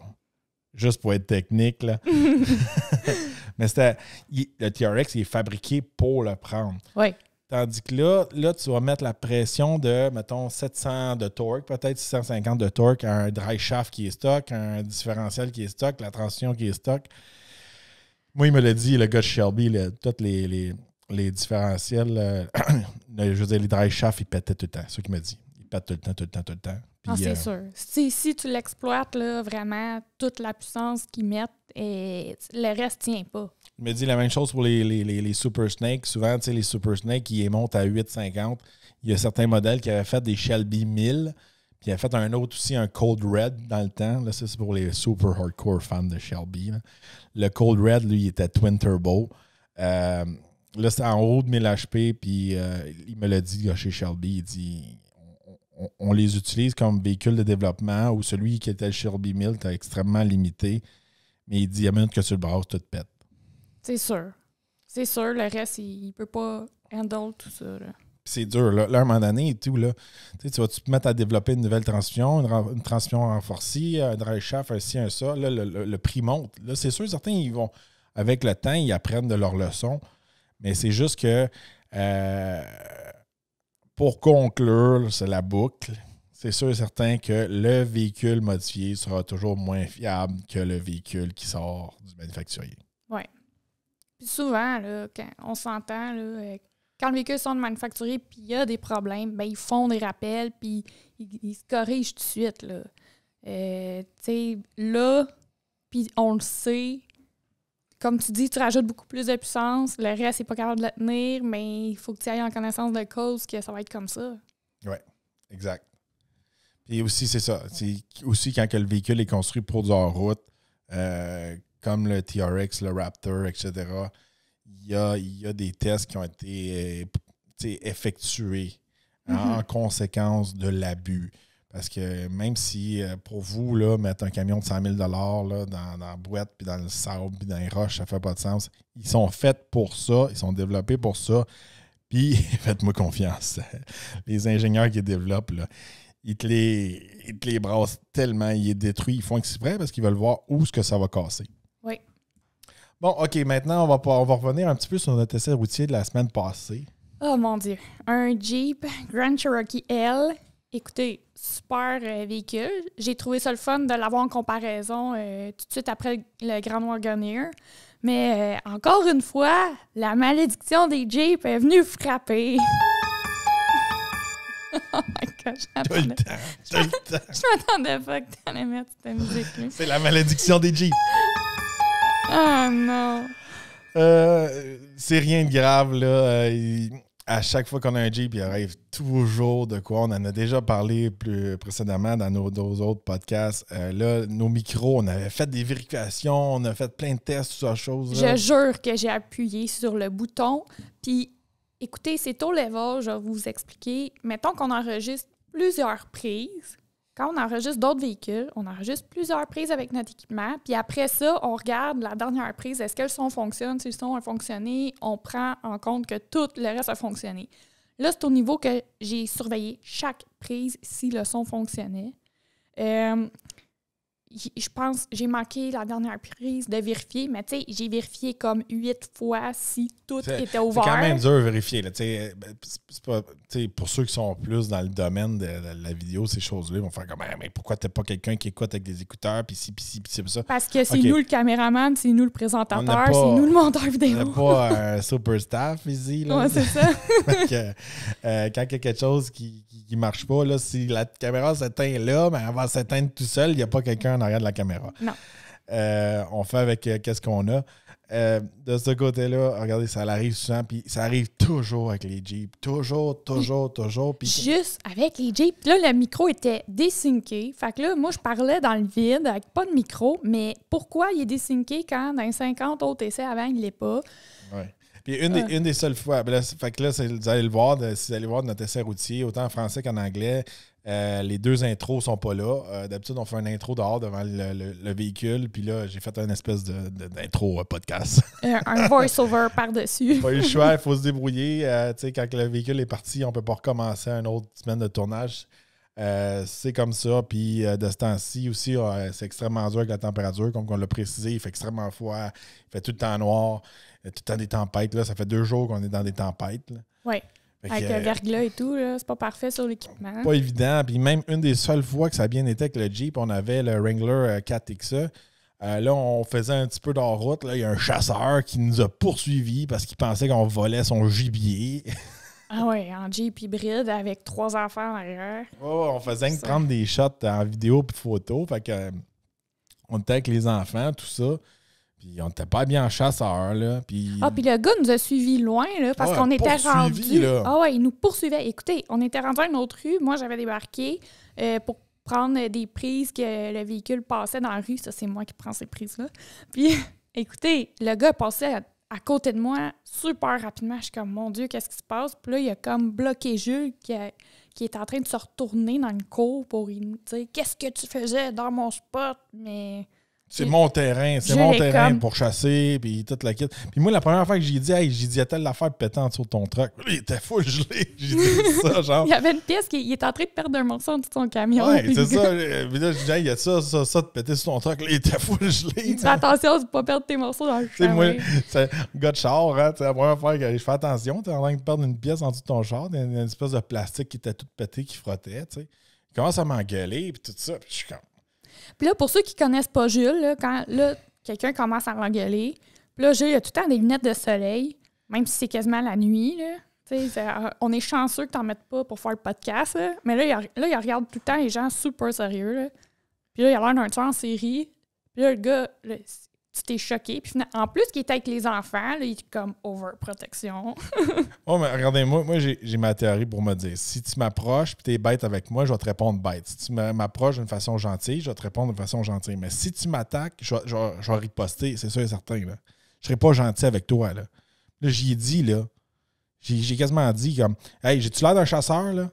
Juste pour être technique, là. Mais c'était, le TRX, il est fabriqué pour le prendre. Oui. Tandis que là, tu vas mettre la pression de, mettons, 700 de torque, peut-être 650 de torque à un dry shaft qui est stock, un différentiel qui est stock, la transition qui est stock. Moi, il me l'a dit, le gars de Shelby, tous les, les, différentiels, euh, je veux dire, les dry shafts, ils pétaient tout le temps. C'est ce qu'il m'a dit. Ils pètent tout le temps, tout le temps, tout le temps. Ah, c'est euh, sûr. Si, tu l'exploites, là, vraiment, toute la puissance qu'ils mettent, et le reste tient pas. il me dit la même chose pour les, Super Snakes. Souvent, tu sais, les Super Snakes, ils montent à 8,50. Il y a certains modèles qui avaient fait des Shelby 1000. Puis il a fait un autre aussi, un Cold Red dans le temps. Là, ça, c'est pour les super hardcore fans de Shelby. Le Cold Red, lui, il était Twin Turbo. Euh, là, c'est en haut de 1000 HP. Puis euh, il me l'a dit chez Shelby. Il dit on, les utilise comme véhicule de développement ou celui qui était le Shelby Mill est extrêmement limité. Mais il dit, à minute que tu le tu tout pète. C'est sûr. C'est sûr, le reste, il ne peut pas handle tout ça. C'est dur. Là, à un moment donné, et tout, là, tu vas te mettre à développer une nouvelle transmission, une, transmission renforcée, un drive shaft, un ci, un ça. Là, le, prix monte. Là, c'est sûr, certains, ils vont, avec le temps, ils apprennent de leurs leçons. Mais c'est juste que. Euh, pour conclure, c'est la boucle. C'est sûr et certain que le véhicule modifié sera toujours moins fiable que le véhicule qui sort du manufacturier. Oui. Puis souvent, on s'entend, euh, quand le véhicule sort du manufacturier puis il y a des problèmes, ben, ils font des rappels puis ils, se corrigent tout de suite. Là, euh, là puis on le sait, comme tu dis, tu rajoutes beaucoup plus de puissance. Le reste, n'est pas capable de le tenir, mais il faut que tu ailles en connaissance de cause que ça va être comme ça. Oui, exact. Et aussi, c'est ça. C'est aussi quand que le véhicule est construit pour du hors-route, euh, comme le TRX, le Raptor, etc., il y a, y des tests qui ont été euh, effectués en mhm. conséquence de l'abus. Parce que même si euh, pour vous, là, mettre un camion de 100 000 là, dans, la boîte, puis dans le sable, puis dans les roches, ça fait pas de sens. Ils sont faits pour ça, ils sont développés pour ça. Puis, faites-moi confiance, les ingénieurs qui développent, là, ils, te les, ils les brassent tellement, ils les détruisent, ils font exprès parce qu'ils veulent voir où ce que ça va casser. Oui. Bon, OK, maintenant, on va, on va revenir un petit peu sur notre essai routier de la semaine passée. Oh mon Dieu, un Jeep Grand Cherokee L Écoutez, super euh, véhicule. J'ai trouvé ça le fun de l'avoir en comparaison euh, tout de suite après le Grand Wagoneer. Mais euh, encore une fois, la malédiction des Jeeps est venue frapper. oh my god, le Je m'attendais pas que t'allais mettre cette musique-là. C'est la malédiction des Jeeps. oh non. Euh, c'est rien de grave, là à chaque fois qu'on a un Jeep, il arrive toujours de quoi. On en a déjà parlé plus précédemment dans nos deux autres podcasts. Euh, là, nos micros, on avait fait des vérifications, on a fait plein de tests, toutes ces choses Je jure que j'ai appuyé sur le bouton. Puis, écoutez, c'est au level, je vais vous expliquer. Mettons qu'on enregistre plusieurs prises. Quand on enregistre d'autres véhicules, on enregistre plusieurs prises avec notre équipement, puis après ça, on regarde la dernière prise, est-ce que le son fonctionne, si le son a fonctionné, on prend en compte que tout le reste a fonctionné. Là, c'est au niveau que j'ai surveillé chaque prise si le son fonctionnait. Euh, je pense, j'ai manqué la dernière prise de vérifier, mais tu sais, j'ai vérifié comme huit fois si tout était ouvert. C'est quand même dur de vérifier. Là, euh, ben, pour ceux qui sont plus dans le domaine de la, vidéo, ces choses-là, ils vont faire comme ah, mais pourquoi t'es pas quelqu'un qui écoute avec des écouteurs, puis si, puis si, puis ça. Parce que c'est nous le caméraman, c'est nous le présentateur, c'est nous le monteur vidéo. On n'a pas un super staff ici. c'est ça. Euh, quand quelque chose qui ne marche pas, là, si la caméra s'éteint là, mais elle va s'éteindre tout seul, il n'y a pas quelqu'un en de la caméra. Non. Euh, on fait avec euh, qu'est-ce qu'on a. Euh, de ce côté-là, regardez, ça arrive souvent, puis ça arrive toujours avec les Jeeps. Toujours, toujours, toujours. Juste avec les Jeeps. Là, le micro était désinqué. Fait que là, moi, je parlais dans le vide avec pas de micro, mais pourquoi il est dessinqué quand dans 50 autres essais avant, il l'est pas? Oui. Puis ah. une, des, seules fois, ben vous allez le voir, si vous allez voir notre essai routier, autant en français qu'en anglais, euh, les deux intros sont pas là. Euh, d'habitude, on fait un intro dehors devant le, véhicule, puis là, j'ai fait une espèce d'intro euh, podcast. un voice-over par-dessus. Pas eu le choix, il faut se débrouiller. quand le véhicule est parti, on peut pas recommencer une autre semaine de tournage. c'est comme ça. Puis de ce temps-ci aussi, c'est extrêmement dur avec la température. Comme on l'a précisé, il fait extrêmement froid, il fait tout le temps noir tout le temps des tempêtes. Là. Ça fait deux jours qu'on est dans des tempêtes. Oui. Avec le euh, euh, verglas et tout, c'est pas parfait sur l'équipement. Pas évident. Puis même une des seules fois que ça a bien été avec le Jeep, on avait le Wrangler 4XA. Euh, euh, là, on faisait un petit peu de route. Là, il y a un chasseur qui nous a poursuivis parce qu'il pensait qu'on volait son gibier. ah ouais, en Jeep hybride avec trois enfants derrière on faisait que prendre des shots en vidéo puis photo. Fait que, on était avec les enfants, tout ça. Puis on n'était pas bien chasseur, là. Puis... Ah, puis le gars nous a suivis loin, là, parce ah, qu'on était rendus. Ah ouais, il nous poursuivait. Écoutez, on était rendu à une autre rue. Moi, j'avais débarqué euh, pour prendre des prises que le véhicule passait dans la rue. Ça, c'est moi qui prends ces prises-là. Puis, écoutez, le gars passait à, côté de moi super rapidement. Je suis comme, mon Dieu, qu'est-ce qui se passe? Puis là, il a comme bloqué Jules qui, euh, qui est en train de se retourner dans le cours pour lui dire, qu'est-ce que tu faisais dans mon spot? Mais c'est mon terrain, c'est mon terrain pour chasser, puis toute la quête. Puis moi, la première fois que j'ai dit, hey, j'ai dit, telle en dessous sur ton truck. Il était fou gelé. J'ai dit ça, genre. il y avait une pièce qui était en train de perdre un morceau en dessous de son camion. Ouais, c'est ça. Puis là, je dit « il y a ça, ça, ça de péter sur ton truck. il était fou gelé. Fais attention de pas perdre tes morceaux dans le char. moi, c'est gars de char, hein, la première fois que je fais attention, t'es en train de perdre une pièce en dessous de ton char, il y a une espèce de plastique qui était toute pété, qui frottait, tu sais. Il commence à m'engueuler, puis tout ça. Puis je suis comme. Puis là, pour ceux qui connaissent pas Jules, quand là, quelqu'un commence à l'engueuler, puis là, Jules, il a tout le temps des lunettes de soleil, même si c'est quasiment la nuit, là. Ah, on est chanceux que t'en mettes pas pour faire le podcast, mais là il, regarde tout le temps les gens super sérieux. Puis là, il a l'air d'un tueur en série. Puis là, le gars, tu t'es choqué. Puis en plus, qu'il était avec les enfants, il est comme overprotection. oh, mais regardez, moi, moi j'ai ma théorie pour me dire si tu m'approches et tu es bête avec moi, je vais te répondre bête. Si tu m'approches d'une façon gentille, je vais te répondre d'une façon gentille. Mais si tu m'attaques, je, je, je, vais riposter, c'est sûr et certain. Là. Je serai pas gentil avec toi. Là, là j'y ai dit, là. J'ai quasiment dit comme Hey, j'ai-tu l'air d'un chasseur, là?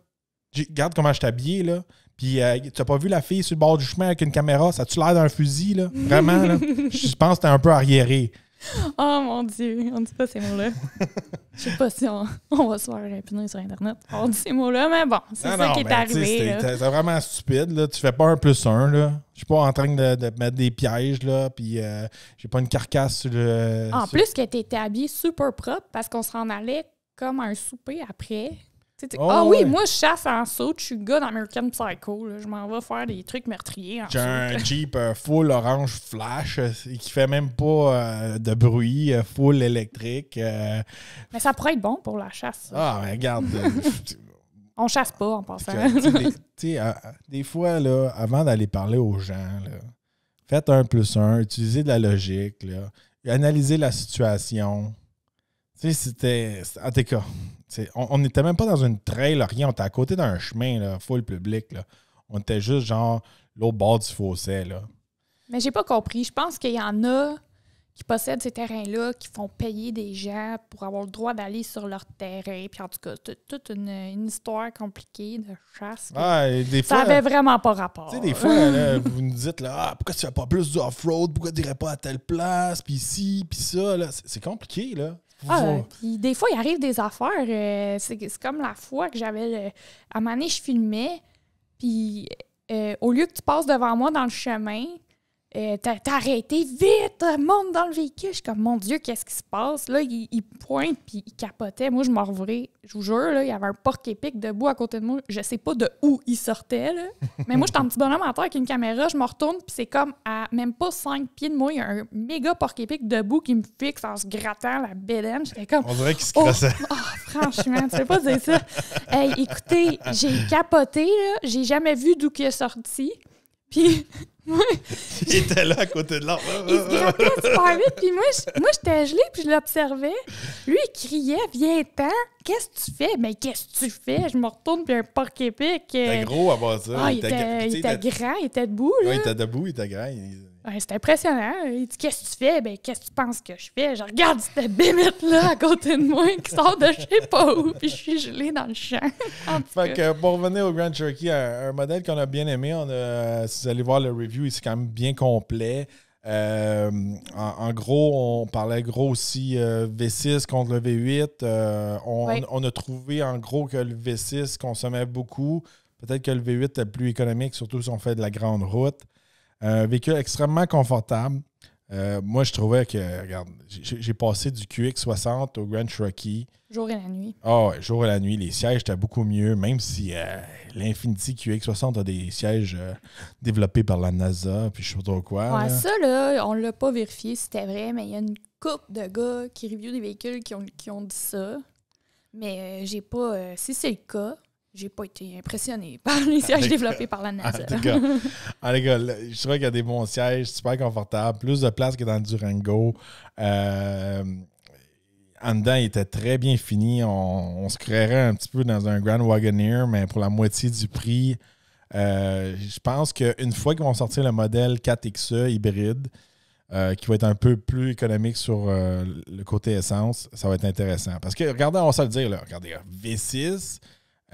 Regarde comment je t'habillais, là. Puis euh, tu n'as pas vu la fille sur le bord du chemin avec une caméra, ça tue tu l'air d'un fusil, là? Vraiment, là? Je pense que t'es un peu arriéré. Oh mon Dieu, on dit pas ces mots-là. Je sais pas si on, va se faire rapiner sur Internet. On dit ces mots-là, mais bon, c'est ça qui est arrivé. C'est vraiment stupide. Là. Tu fais pas un plus un. Là. Je suis pas en train de, mettre des pièges, là, puis euh, j'ai pas une carcasse sur le. En plus, que t'étais habillé super propre parce qu'on s'en allait comme un souper après. Oh, ah oui, moi, je chasse en saut. Je suis gars d'American Psycho. Je m'en vais faire des trucs meurtriers. J'ai un Jeep euh, full orange flash euh, qui fait même pas euh, de bruit, full électrique. Mais ça pourrait être bon pour la chasse. Ah, mais regarde. On chasse pas en passant. Tu des, des, fois, là, avant d'aller parler aux gens, faites un plus un, utilisez de la logique, là, analysez la situation. Tu sais, c'était. En tout cas, on n'était même pas dans une trail, rien. On était à côté d'un chemin, là, full public. Là. On était juste, genre, l'autre bord du fossé. Là. Mais j'ai pas compris. Je pense qu'il y en a qui possèdent ces terrains-là, qui font payer des gens pour avoir le droit d'aller sur leur terrain. Puis en tout cas, toute une, histoire compliquée de chasse. ça avait vraiment pas rapport. Tu sais, des fois, là, vous nous dites là, ah, pourquoi tu fais pas plus du off-road, pourquoi tu n'irais pas à telle place, puis ici, puis ça. C'est compliqué, là. Ah, puis des fois, il arrive des affaires. Euh, c'est comme la fois que j'avais. À un moment je filmais, puis euh, au lieu que tu passes devant moi dans le chemin, euh, t'as, arrêté, vite, euh, monte dans le véhicule. Je suis comme, mon Dieu, qu'est-ce qui se passe? Là, il, pointe, puis il capotait. Moi, je m'en revorais, je vous jure, là, il y avait un porc-épic debout à côté de moi. Je sais pas de où il sortait, là. Mais moi, j'étais un petit bonhomme en terre avec une caméra, je me retourne, puis c'est comme à même pas cinq pieds de moi, il y a un méga porc-épic debout qui me fixe en se grattant la bédaine. J'étais comme... On dirait qu'il se oh, oh, franchement, tu sais pas dire ça. Hey, écoutez, j'ai capoté, là. J'ai jamais vu d'où il est sorti. Puis il était là à côté de l'arbre. il se grattait super vite, puis moi, moi j'étais gelée, puis je l'observais. Lui, il criait, viens-t'en, qu'est-ce que tu fais? Mais qu'est-ce que tu fais? Je me retourne, puis un porc épique. Euh, il était gros à voir ça. Ah, il, était, grand, il était debout. Là. il était debout, il était grand c'est impressionnant. Il dit Qu'est-ce que tu fais Ben, qu'est-ce que tu penses que je fais Je regarde cette bémette-là à côté de moi qui sort de je sais pas où, puis je suis gelé dans le champ. pour revenir au Grand Cherokee, un, modèle qu'on a bien aimé, euh, si vous allez voir le review, c'est quand même bien complet. Euh, en, gros, on parlait gros aussi euh, V6 contre le V8. on, a trouvé en gros que le V6 consommait beaucoup. Peut-être que le V8 est plus économique, surtout si on fait de la grande route. Un euh, véhicule extrêmement confortable. Euh, moi, je trouvais que, regarde, j'ai passé du QX60 au Grand Cherokee. Jour et la nuit. Ah, oh, jour et la nuit. Les sièges étaient beaucoup mieux, même si euh, l'Infinity QX60 a des sièges développés par la NASA, puis je sais pas trop quoi. Ouais, ça, là, on l'a pas vérifié si c'était vrai, mais il y a une coupe de gars qui review des véhicules qui ont, qui ont dit ça. Mais j'ai pas. si c'est le cas, j'ai pas été impressionné par les sièges développés par la ah, NASA. En tout cas, je trouvais qu'il y a des bons sièges, super confortables, plus de place que dans le Durango. Euh, en dedans, il était très bien fini. On, se créerait un petit peu dans un Grand Wagoneer, mais pour la moitié du prix. Euh, je pense qu'une fois qu'ils vont sortir le modèle 4XE e hybride, euh, qui va être un peu plus économique sur le côté essence, ça va être intéressant. Parce que, regardez, on va se le dire, regardez, V6,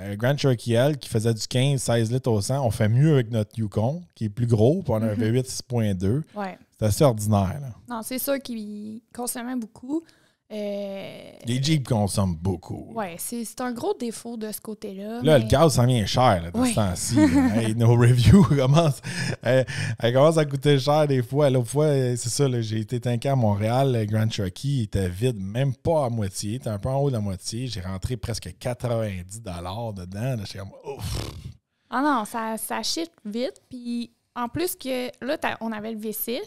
euh, Grand Cherokee qui faisait du 15-16 litres au 100, on fait mieux avec notre Yukon qui est plus gros, puis on a un V8 6.2. C'est assez ordinaire. Non, c'est sûr qu'il consomme beaucoup. Euh, Les Jeeps consomment beaucoup. Oui, c'est un gros défaut de ce côté-là. Là, le gaz, ça vient cher dans ce temps-ci. nos reviews euh, commencent, à coûter cher des fois. L'autre fois, euh, c'est ça, j'ai été tanké à Montréal. Le Grand Cherokee était vide, même pas à moitié. était un peu en haut de la moitié. J'ai rentré presque 90 dedans. suis comme, Ah non, ça, ça chute vite. Puis en plus que là, on avait le V6.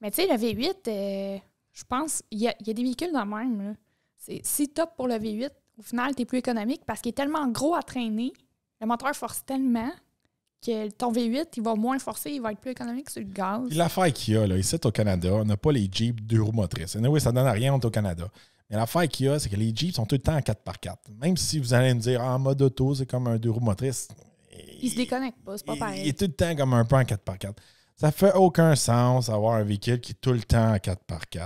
Mais tu sais, le V8... Je pense, il y a, des véhicules de même. C'est si top pour le V8, au final, tu es plus économique parce qu'il est tellement gros à traîner, le moteur force tellement que ton V8, il va moins forcer, il va être plus économique sur le gaz. L'affaire qu'il y a, là, ici au Canada, on n'a pas les Jeeps deux roues motrices. anyway, ça donne à rien, au Canada. Mais l'affaire qu'il y a, c'est que les Jeeps sont tout le temps en 4x4. Même si vous allez me dire, ah, en mode auto, c'est comme un deux roues motrices. Il, se déconnectent pas, c'est pas pareil. Il est tout le temps comme un peu en 4x4. Ça fait aucun sens avoir un véhicule qui est tout le temps à 4x4. Tu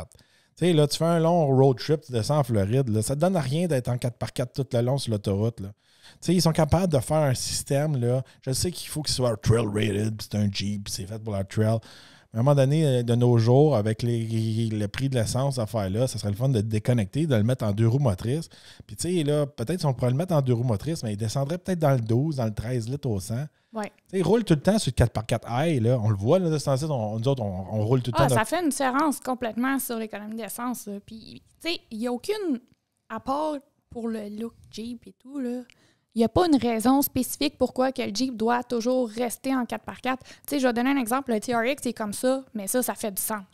sais, là, tu fais un long road trip, tu descends en Floride, ça ne donne à rien d'être en 4x4 tout le long sur l'autoroute. Tu ils sont capables de faire un système, là. Je sais qu'il faut qu'il soit trail rated, c'est un Jeep, c'est fait pour la trail à un moment donné, euh, de nos jours, avec les, le prix de l'essence, affaire-là, ça serait le fun de déconnecter, de le mettre en deux roues motrices. Puis, tu sais, là, peut-être qu'on pourrait le mettre en deux roues motrices, mais il descendrait peut-être dans le 12, dans le 13 litres au 100. il roule tout le temps sur le 4 x 4 là. On le voit, là, de temps on, nous autres, on, roule tout le ah, temps. Ça fait une différence complètement sur l'économie d'essence. Puis, tu sais, il n'y a aucune, à pour le look Jeep et tout, là, il n'y a pas une raison spécifique pourquoi que le Jeep doit toujours rester en 4x4. Tu sais, je vais donner un exemple. Le TRX est comme ça, mais ça, ça fait du sens.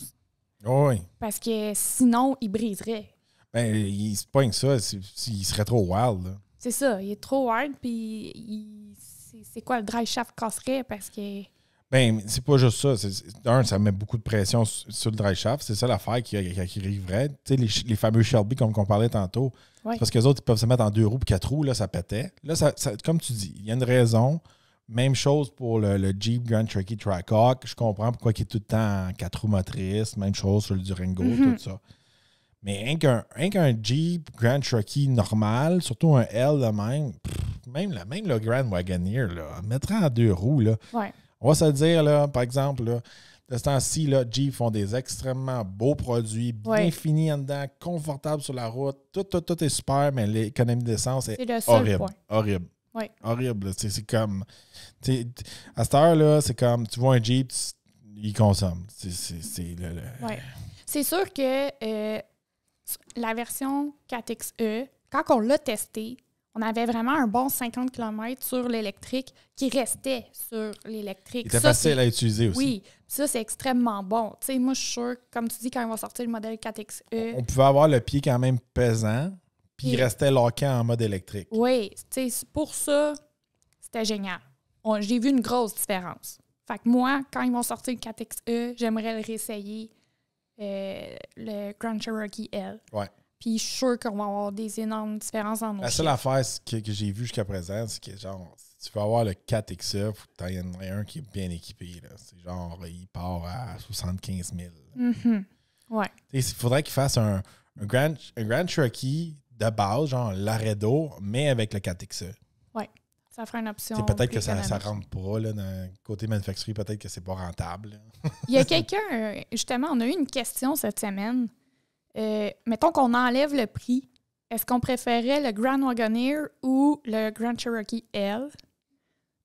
Oh oui. Parce que sinon, il briserait. Ben, il se pogne ça, il serait trop wild. C'est ça, il est trop wild ». puis c'est quoi le drive shaft casserait parce que. Ben, c'est pas juste ça. D'un, ça met beaucoup de pression sur, le dry shaft. C'est ça l'affaire qui, qui, arriverait. Tu sais, les, fameux Shelby, comme on parlait tantôt. Parce que les autres, ils peuvent se mettre en deux roues, et quatre roues, là, ça pétait. Là, ça, comme tu dis, il y a une raison. Même chose pour le, Jeep Grand Cherokee Trackhawk. Je comprends pourquoi il est tout le temps en quatre roues motrices. Même chose sur le Durango, mhm. tout ça. Mais rien qu'un Jeep Grand Cherokee normal, surtout un L, de même, même, la, même le Grand Wagoneer, là, mettra en deux roues, là. On va se dire, là, par exemple, là, de ce temps-ci, Jeep font des extrêmement beaux produits, bien finis en dedans, confortables sur la route. Tout, tout, est super, mais l'économie d'essence est, est horrible. Horrible. Horrible. C'est comme. À cette heure-là, c'est comme tu vois un Jeep, il consomme. C'est sûr que euh, la version 4XE, e, quand on l'a testé, on avait vraiment un bon 50 km sur l'électrique qui restait sur l'électrique. C'était facile à utiliser aussi. Oui, ça, c'est extrêmement bon. Tu sais, moi, je suis comme tu dis, quand ils vont sortir le modèle 4XE. E, on, pouvait avoir le pied quand même pesant, puis il restait loquant en mode électrique. Oui, tu sais, pour ça, c'était génial. J'ai vu une grosse différence. Fait que moi, quand ils vont sortir le 4XE, e, j'aimerais le réessayer, euh, le Grand Cherokee L. Ouais. Puis je suis sûr qu'on va avoir des énormes différences en nos La seule affaire que, que j'ai vue jusqu'à présent, c'est que genre, si tu vas avoir le 4XF, il y en a un qui est bien équipé. C'est genre, il part à 75 000. Mm Ouais. Il faudrait qu'il fasse un, grand, un Grand Cherokee de base, genre l'Aredo, mais avec le 4XE. Ouais. Ça ferait une option. Peut-être que ça, ça rentre pas, là, dans, côté manufacturier, peut-être que c'est pas rentable. il y a quelqu'un, euh, justement, on a eu une question cette semaine euh, mettons qu'on enlève le prix. Est-ce qu'on préférait le Grand Wagoneer ou le Grand Cherokee L?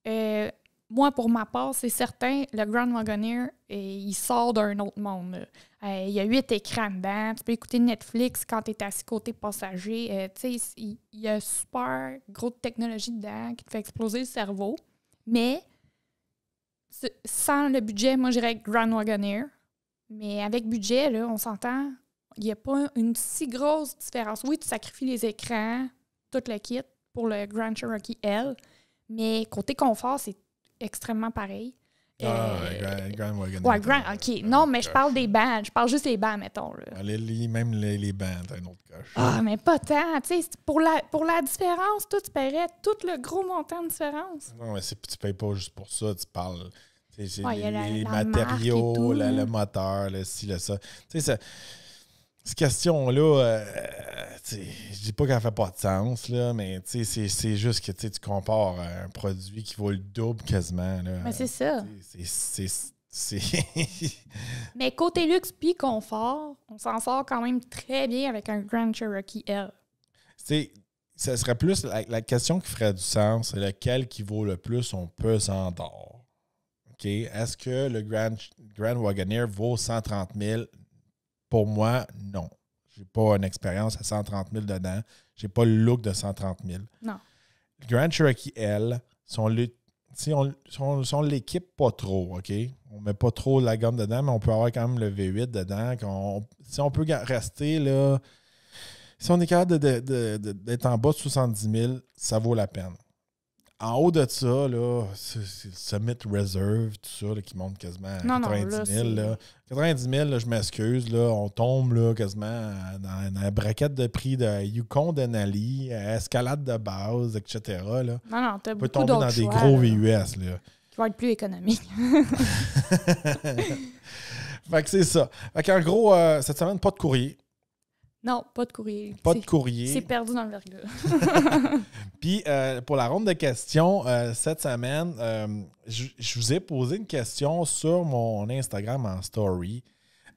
Euh, moi, pour ma part, c'est certain, le Grand Wagoneer, euh, il sort d'un autre monde. il y a huit écrans dedans. Tu peux écouter Netflix quand tu es assis côté passager. il y a super grosse technologie dedans qui te fait exploser le cerveau. Mais sans le budget, moi, je dirais Grand Wagoneer. Mais avec budget, là, on s'entend, il n'y a pas une si grosse différence. Oui, tu sacrifies les écrans, tout le kit pour le Grand Cherokee L, mais côté confort, c'est extrêmement pareil. Ah, Grand, euh, Wagon. Ouais, Grand, OK. non, mais je parle des bandes. Je parle juste des bandes, mettons. Ah, même les, les bancs, t'as autre coche. Ah, mais pas tant. Tu sais, pour la, pour la différence, toi, tu paierais tout le gros montant de différence. Non, mais tu payes pas juste pour ça. Tu parles... les, matériaux, le moteur, le ci, le ça. Tu sais, ça cette question-là, je euh, je dis pas qu'elle fait pas de sens, là, mais c'est juste que tu compares un produit qui vaut le double quasiment. mais c'est ça. mais côté luxe puis confort, on s'en sort quand même très bien avec un Grand Cherokee L. ce serait plus la, question qui ferait du sens, c'est lequel qui vaut le plus on peut s'en Okay. Est-ce que le Grand, Grand Wagoneer vaut 130 000? pour moi, non. Je n'ai pas une expérience à 130 000 dedans. Je n'ai pas le look de 130 000. Non. Le Grand Cherokee, elle, si on, sont, l'équipe pas trop, OK? On met pas trop la gamme dedans, mais on peut avoir quand même le V8 dedans. si on peut rester là, si on est capable d'être de, de, en bas de 70 000, ça vaut la peine. En haut de ça, là, Summit Reserve, tout ça, qui monte quasiment à 90 000. 90 000, je m'excuse, là, on tombe là, quasiment dans, la braquette de prix de Yukon Denali, escalade de base, etc. Là. Non, non, t'as beaucoup tomber dans des gros VUS. Qui vont être plus économiques. fait que c'est ça. Fait qu'en gros, euh, cette semaine, pas de courrier. Non, pas de courrier. Pas de courrier. C'est perdu dans le verglas. Puis, euh, pour la ronde de questions, euh, cette semaine, euh, je vous ai posé une question sur mon Instagram en story.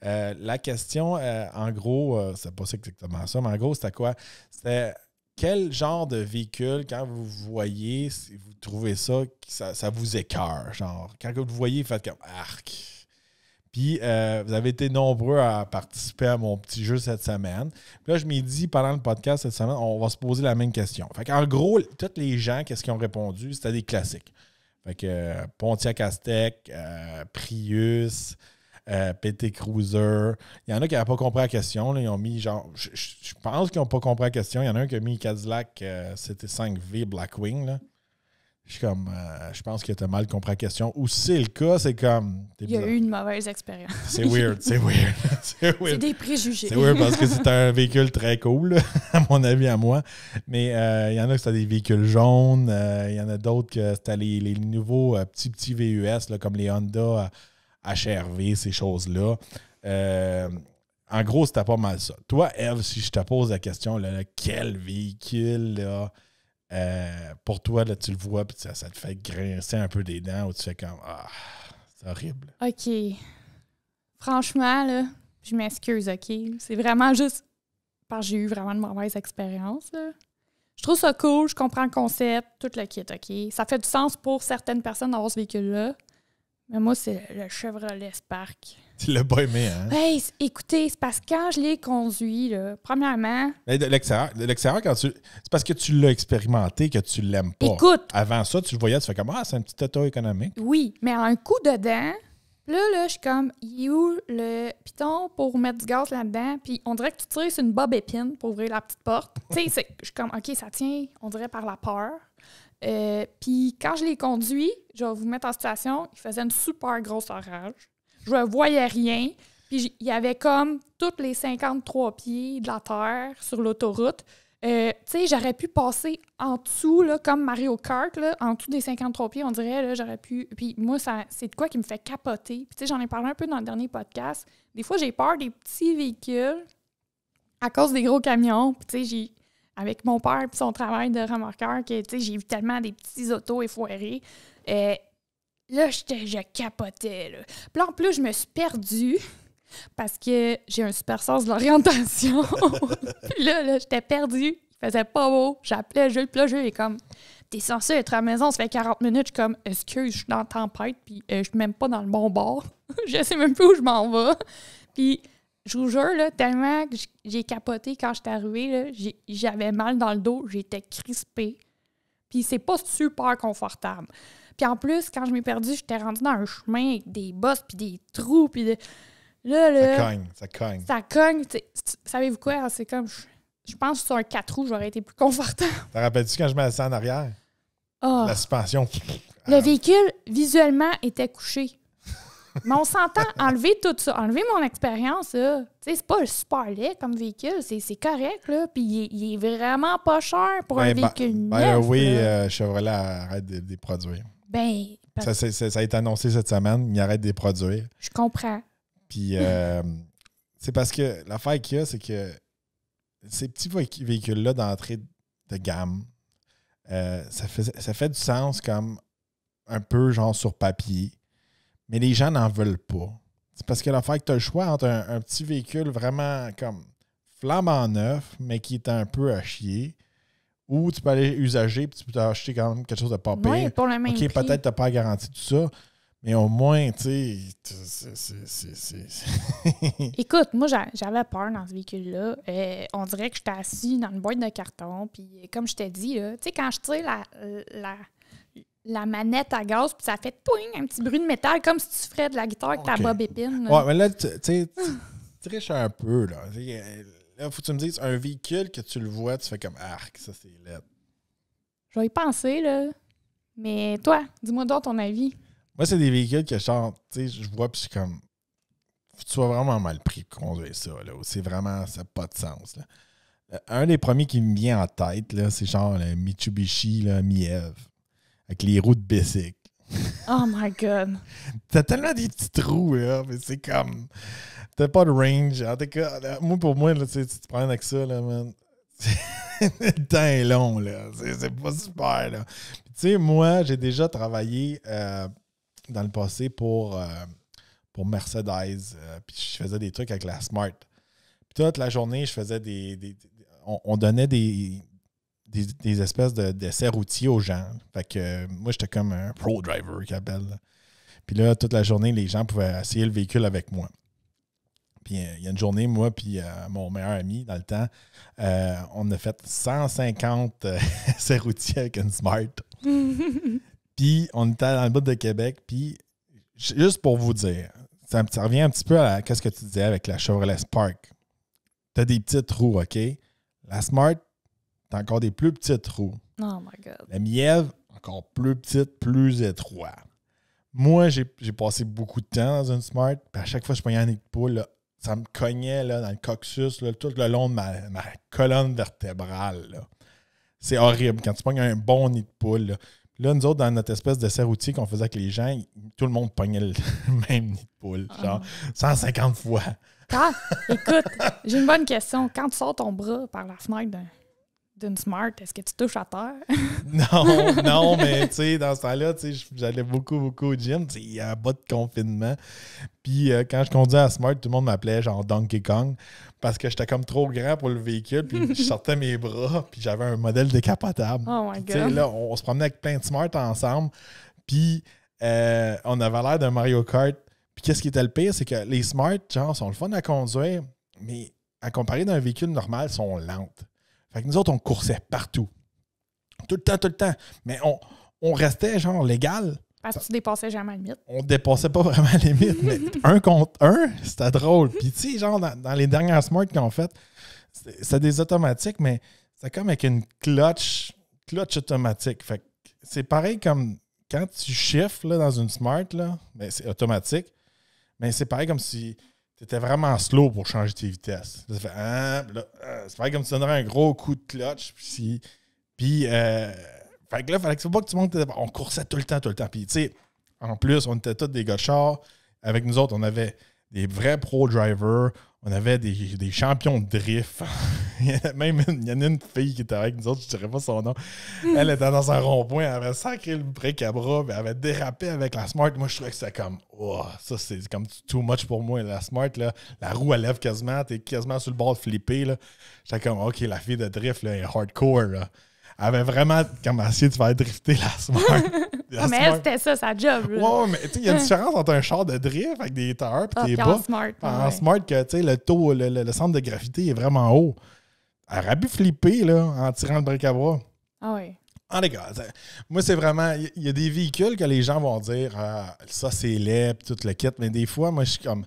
la question, en gros, c'est pas exactement ça, mais en gros, c'était quoi? C'était quel genre de véhicule, quand vous voyez, si vous trouvez ça, ça, vous écœure? Genre, quand vous voyez, vous faites comme arc puis euh, vous avez été nombreux à participer à mon petit jeu cette semaine. là, je m'ai dit, pendant le podcast cette semaine, on va se poser la même question. En gros, tous les gens, qu'est-ce qu'ils ont répondu? C'était des classiques. Fait que euh, Pontiac Aztec, euh, Prius, PT Cruiser. Il y en a qui n'avaient pas compris la question. Ils ont mis genre. Je, pense qu'ils n'ont pas compris la question. Il y en a un qui a mis Cadillac, c'était 5V Blackwing. Là. Je suis comme, euh, je pense que t'as mal compris la question. Ou c'est le cas, c'est comme. Il y a eu une mauvaise expérience. C'est weird, c'est weird. c'est des préjugés. C'est weird parce que c'est un véhicule très cool, à mon avis, à moi. Mais euh, il y en a qui c'était des véhicules jaunes. Euh, il y en a d'autres que c'était les, nouveaux petits, petits VUS, comme les Honda HRV, ces choses-là. en gros, c'était pas mal ça. Toi, Eve, si je te pose la question, quel véhicule, là? Euh, pour toi, là, tu le vois, puis ça, te fait grincer un peu des dents, ou tu fais comme Ah, c'est horrible. OK. Franchement, là, je m'excuse, OK? C'est vraiment juste parce j'ai eu vraiment de mauvaises expériences. Je trouve ça cool, je comprends le concept, tout le kit, OK? Ça fait du sens pour certaines personnes d'avoir ce véhicule-là. Mais moi, c'est le Chevrolet Spark. Tu l'as pas aimé, hein? Hey, écoutez, c'est parce que quand je l'ai conduit, là, premièrement. Ben, l'extérieur, quand tu. C'est parce que tu l'as expérimenté que tu l'aimes pas. Écoute. Avant ça, tu le voyais, tu fais comme Ah, c'est un petit auto économique. Oui, mais un coup dedans, là, là, je suis comme Il est le piton pour mettre du gaz là-dedans? Puis on dirait que tu tires sur une bob épine pour ouvrir la petite porte. tu sais, je suis comme OK, ça tient, on dirait par la peur. Euh, puis quand je l'ai conduit, je vais vous mettre en situation, il faisait une super grosse orage je ne voyais rien. il y avait comme toutes les 53 pieds de la terre sur l'autoroute. Euh, tu sais, j'aurais pu passer en dessous, là, comme Mario Kart, là, en dessous des 53 pieds, on dirait, là, j'aurais pu... Puis moi, c'est de quoi qui me fait capoter. tu sais, j'en ai parlé un peu dans le dernier podcast. Des fois, j'ai peur des petits véhicules à cause des gros camions. Puis tu sais, Avec mon père et son travail de remorqueur, que, j'ai vu tellement des petits autos effoirés. Euh, là, je capotais. Là. en plus, je me suis perdue parce que j'ai un super sens de l'orientation. là, là j'étais perdue. Il faisait pas beau. J'appelais Jules, puis là, Jules est comme T'es censé être à la maison, ça fait 40 minutes. Je suis comme Excuse, je suis dans la tempête, puis euh, je suis même pas dans le bon bord. je sais même plus où je m'en vais. Puis je vous jure, là, tellement que j'ai capoté quand je j'étais arrivée, j'avais mal dans le dos, j'étais crispée. Puis c'est pas super confortable. Puis en plus, quand je m'ai perdue, j'étais rendu dans un chemin avec des bosses, puis des trous, puis là, là... Ça cogne, ça cogne. Ça cogne. Savez-vous quoi? Hein, c'est comme... Je, pense que sur un 4 roues, j'aurais été plus confortable. Te rappelles-tu quand je m'assais en arrière? Ah. La suspension. Le véhicule, visuellement, était couché. Mais on s'entend enlever tout ça, enlever mon expérience, là. Tu sais, c'est pas super laid comme véhicule, c'est correct, là. Puis il, est vraiment pas cher pour ben, un ben, véhicule ben, oui, euh, Chevrolet arrête de, de produire. Ben, ça, a été annoncé cette semaine, il arrête de les produire. Je comprends. Puis euh, c'est parce que l'affaire qu'il y a, c'est que ces petits véhicules-là d'entrée de gamme, euh, ça, fait, du sens comme un peu genre sur papier, mais les gens n'en veulent pas. C'est parce que l'affaire que tu as le choix entre un, petit véhicule vraiment comme en neuf, mais qui est un peu à chier, ou tu peux aller usager puis tu peux t'acheter quand même quelque chose de pas payé. Oui, pour le même OK, peut-être tu n'as pas garanti tout ça, mais au moins, tu sais, c'est... Écoute, moi, j'avais peur dans ce véhicule-là. Euh, on dirait que j'étais assis dans une boîte de carton, puis euh, comme je t'ai dit, tu sais, quand je tire la, la, manette à gaz, puis ça fait poing, un petit bruit de métal, comme si tu ferais de la guitare avec ta bob bobépine. Ouais, mais là, tu sais, triche un peu, là. Euh, Là, faut que tu me dises, un véhicule que tu le vois, tu fais comme arc, ah, ça c'est laid. Je vais y là. Mais toi, dis-moi donc ton avis. Moi, c'est des véhicules que genre, tu sais, je vois, puis je suis comme. Faut tu sois vraiment mal pris pour conduire ça, là. C'est vraiment, ça n'a pas de sens, là. Euh, un des premiers qui me vient en tête, là, c'est genre le Mitsubishi là, Miev, avec les roues de Oh my god! T'as tellement des petits trous, là, mais c'est comme. T'as pas de range. En tout cas, euh, moi, pour moi, tu te prends avec ça, là, man. le temps est long, là. C'est pas super, là. Tu sais, moi, j'ai déjà travaillé euh, dans le passé pour, euh, pour Mercedes. puis je faisais des trucs avec la Smart. Puis toute la journée, je faisais des. on, donnait des, des, espèces d'essais de, routiers aux gens. Fait que moi, j'étais comme un pro driver Puis là, toute la journée, les gens pouvaient essayer le véhicule avec moi. Puis euh, il y a une journée, moi, puis euh, mon meilleur ami, dans le temps, euh, on a fait 150 euh, avec une Smart. puis on était dans le bout de Québec. Puis juste pour vous dire, ça, revient un petit peu à ce que tu disais avec la Chevrolet Spark. Tu as des petites roues, OK? La Smart, tu as encore des plus petites roues. Oh my God. La Mièvre, encore plus petite, plus étroite moi, j'ai passé beaucoup de temps dans une Smart. à chaque fois que je prenais un nid de ça me cognait dans le coccyx, tout le long de ma, colonne vertébrale. C'est horrible. Quand tu pognes un bon nid de poule, là, nous autres, dans notre espèce de serre-outil qu'on faisait avec les gens, tout le monde pognait le même nid de poule, ah. genre 150 fois. Ah, écoute, j'ai une bonne question. Quand tu sors ton bras par la fenêtre d'un d'une Smart, est-ce que tu touches à terre? non, non, mais tu sais, dans ce temps-là, j'allais beaucoup, beaucoup au gym. Il y a bas de confinement. Puis euh, quand je conduis à Smart, tout le monde m'appelait genre Donkey Kong parce que j'étais comme trop grand pour le véhicule. Puis je sortais mes bras, puis j'avais un modèle décapotable. Oh my God. là, on, se promenait avec plein de Smart ensemble. Puis euh, on avait l'air d'un Mario Kart. Puis qu'est-ce qui était le pire, c'est que les Smart, genre, sont le fun à conduire, mais à comparer d'un véhicule normal, sont lentes. Fait nous autres, on coursait partout. Tout le temps, tout le temps. Mais on, restait genre légal. Parce ah, que tu dépassais jamais la limite. On dépassait pas vraiment les limite, mais un contre un, c'était drôle. Puis tu sais, genre, dans, les dernières Smart qu'on fait c'est des automatiques, mais c'est comme avec une clutch, clutch automatique. Fait c'est pareil comme quand tu chiffres dans une Smart, là, mais ben, c'est automatique, mais c'est pareil comme si t'étais vraiment slow pour changer tes vitesses. ça fait, hein, là, ça euh, comme tu donnerais un gros coup de clutch. Puis, puis euh, fait que là, fallait que pas que tu montes. On coursait tout le temps, tout le temps. Puis, tu sais, en plus, on était tous des gars de Avec nous autres, on avait des vrais pro drivers on avait des, des, champions de drift. il y même une, il y en a une fille qui était avec nous autres, je ne dirais pas son nom. Hmm. Elle était dans un rond-point, elle avait sacré le break bras, elle avait dérapé avec la Smart. Moi, je trouvais que c'était comme, oh, ça, c'est comme too much pour moi. La Smart, là, la roue, elle lève quasiment, t'es quasiment sur le bord de flipper. J'étais comme, OK, la fille de drift là, est hardcore. Là avait vraiment comme commencé de faire drifter la semaine. Ah, mais elle, c'était ça, sa job. Là. Ouais, mais tu sais, il y a une différence entre un char de drift avec des tarps et ah, des bas. En Smart. En Smart, que tu sais, le taux, le, centre de gravité est vraiment haut. Elle aurait pu flipper, là, en tirant le bric à bois. Ah oui. gars moi, c'est vraiment. Il y, a des véhicules que les gens vont dire ah, ça, c'est laid, puis tout le kit. Mais des fois, moi, je suis comme.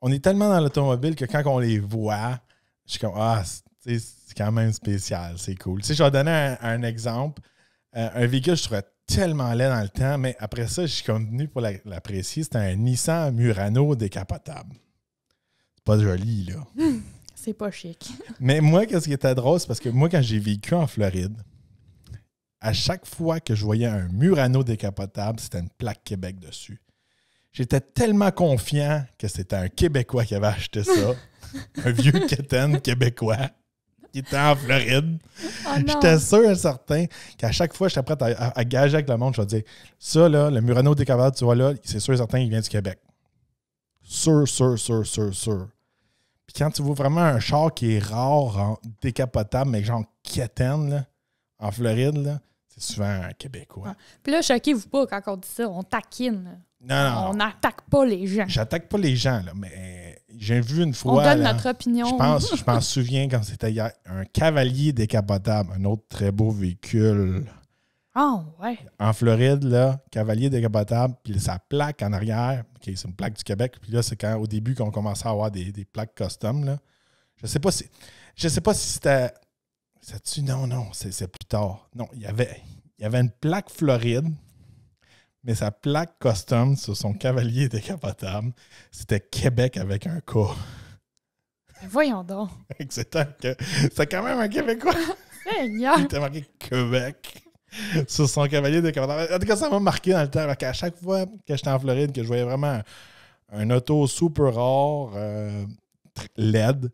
On est tellement dans l'automobile que quand on les voit, je suis comme Ah, c'est quand même spécial, c'est cool. si je vais donner un, exemple. Euh, un véhicule, je trouvais tellement laid dans le temps, mais après ça, je suis convenu pour l'apprécier. C'était un Nissan Murano décapotable. C'est pas joli, là. c'est pas chic. mais moi, qu'est-ce qui était drôle, c'est parce que moi, quand j'ai vécu en Floride, à chaque fois que je voyais un Murano décapotable, c'était une plaque Québec dessus. J'étais tellement confiant que c'était un Québécois qui avait acheté ça, un vieux quétaine québécois qui était en Floride. Oh j'étais sûr et certain qu'à chaque fois, que prêt à, à, gager avec le monde. Je vais dire, ça, là, le Murano décapotable, tu vois là, c'est sûr et certain qu'il vient du Québec. Sûr, sûr, sûr, sûr, sûr. Puis quand tu vois vraiment un char qui est rare, décapotable, mais genre quétaine, là, en Floride, là, c'est souvent un Québécois. Ah. Puis là, choquez-vous pas quand on dit ça, on taquine. Non, non. On n'attaque pas les gens. J'attaque pas les gens, là, mais j'ai vu une fois. On donne notre opinion. Je m'en souviens quand c'était hier. Un cavalier décapotable, un autre très beau véhicule. Oh, ouais. En Floride, là, cavalier décapotable, puis sa plaque en arrière, qui c'est une plaque du Québec, puis là, c'est quand au début qu'on commençait à avoir des, plaques custom, là. Je sais pas si. Je sais pas si c'était. tu Non, non, c'est plus tard. Non, il y avait. Il y avait une plaque Floride mais sa plaque custom sur son cavalier décapotable, c'était Québec avec un K. Voyons donc. c'est quand même un Québécois. génial. Il était marqué Québec sur son cavalier décapotable. En tout cas, ça m'a marqué dans le temps. À chaque fois que j'étais en Floride, que je voyais vraiment un, auto super rare, euh, LED,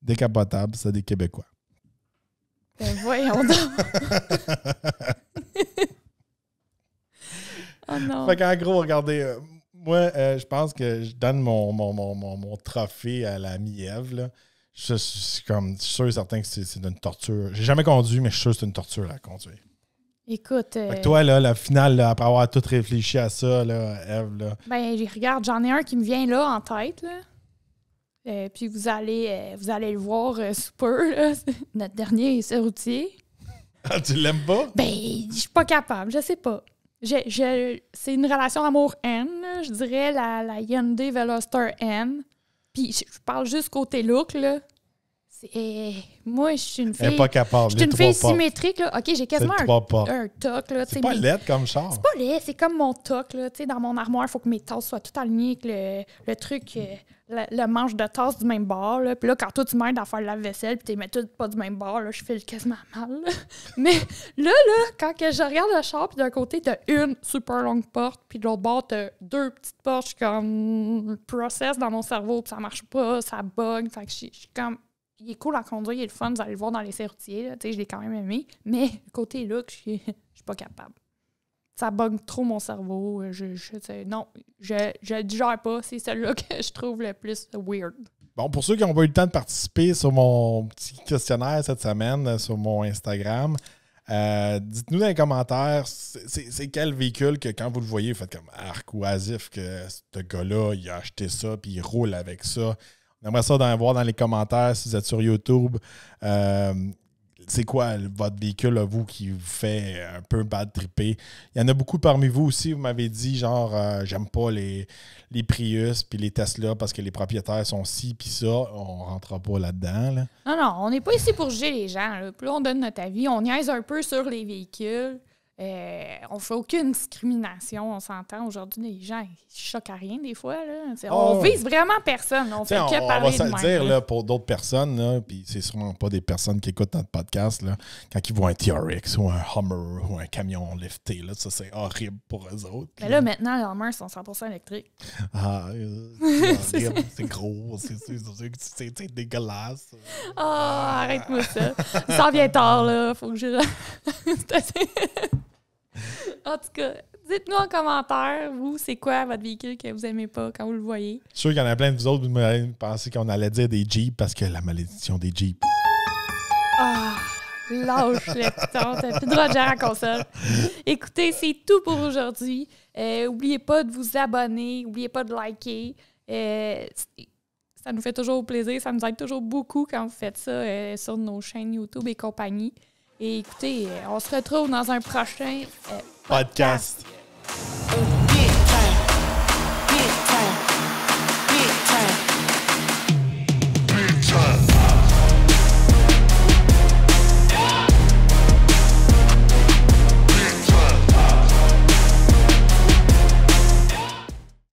décapotable, c'était des Québécois. Ben, voyons donc. Ah non. Fait qu'en gros, regardez, euh, moi, euh, je pense que je donne mon, mon, mon, trophée à la Miève. Je, suis comme, sûr et certain que c'est une torture. J'ai jamais conduit, mais je suis sûr que c'est une torture à conduire. Écoute. Euh, toi, là, la finale, après avoir tout réfléchi à ça, là, Eve, Ben, regarde, j'en ai un qui me vient là en tête, là. puis vous allez, vous allez le voir sous Notre dernier routier. Ah, tu l'aimes pas? Ben, je suis pas capable, je sais pas c'est une relation amour-haine, je dirais, la, la Hyundai Veloster N. Puis je parle juste côté look, là. Eh, eh, moi, je suis une fille. pas capable. Je suis une symétrique. OK, j'ai quasiment un, un, toc. Là, c'est pas laid comme char. C'est pas laid, c'est comme mon toc. Là, dans mon armoire, il faut que mes tasses soient toutes alignées, avec le, truc, euh, le, manche de tasse du même bord. Là. Puis là, quand toi, tu m'aides à faire la vaisselle, puis tu mets toutes pas du même bord, je fais quasiment mal. Mais là, là, quand que je regarde le char, puis d'un côté, t'as une super longue porte, puis de l'autre bord, t'as deux petites portes. Je suis comme process dans mon cerveau, puis ça marche pas, ça bug. Fait que je suis comme il est cool à conduire, il est le fun, vous allez le voir dans les routiers, je l'ai quand même aimé, mais côté look, je suis pas capable. Ça bug trop mon cerveau. Je, non, je ne digère pas. C'est celui-là que je trouve le plus weird. Bon, pour ceux qui n'ont pas eu le temps de participer sur mon petit questionnaire cette semaine euh, sur mon Instagram, euh, dites-nous dans les commentaires, c'est quel véhicule que quand vous le voyez, vous faites comme arc ou asif que ce gars-là, il a acheté ça, puis il roule avec ça. J'aimerais ça d'en voir dans les commentaires si vous êtes sur YouTube. Euh, c'est quoi votre véhicule à vous qui vous fait un peu bad tripper. Il y en a beaucoup parmi vous aussi, vous m'avez dit genre euh, j'aime pas les, les Prius puis les Tesla parce que les propriétaires sont si, puis ça, on rentrera pas là-dedans. Là. Non, non, on n'est pas ici pour juger les gens. Plus on donne notre avis, on niaise un peu sur les véhicules. Euh, on fait aucune discrimination, on s'entend. Aujourd'hui, les gens, ils choquent à rien des fois. Là. Ah on vise vraiment personne. On fait que on, parler on va se le dire pour d'autres personnes, puis c'est sûrement pas des personnes qui écoutent notre podcast, là, quand ils voient un TRX ou un Hummer ou un camion lifté, là, ça c'est horrible pour eux autres. Mais là, maintenant, les mains sont 100% électriques. Ah, euh, c'est c'est gros, c'est dégueulasse. Ah, ah. arrête-moi ça. Ça vient tard, là. Faut que je... en tout cas, dites-nous en commentaire, vous, c'est quoi votre véhicule que vous aimez pas quand vous le voyez. Je suis sûr qu'il y en a plein de vous autres, vous me qu'on allait dire des Jeeps parce que la malédiction des Jeeps. Ah! Lâche le putain, t'as plus de gère à console. Écoutez, c'est tout pour aujourd'hui. N'oubliez euh, oubliez pas de vous abonner, oubliez pas de liker. Euh, ça nous fait toujours plaisir, ça nous aide toujours beaucoup quand vous faites ça euh, sur nos chaînes YouTube et compagnie. Et écoutez, on se retrouve dans un prochain euh, podcast. podcast.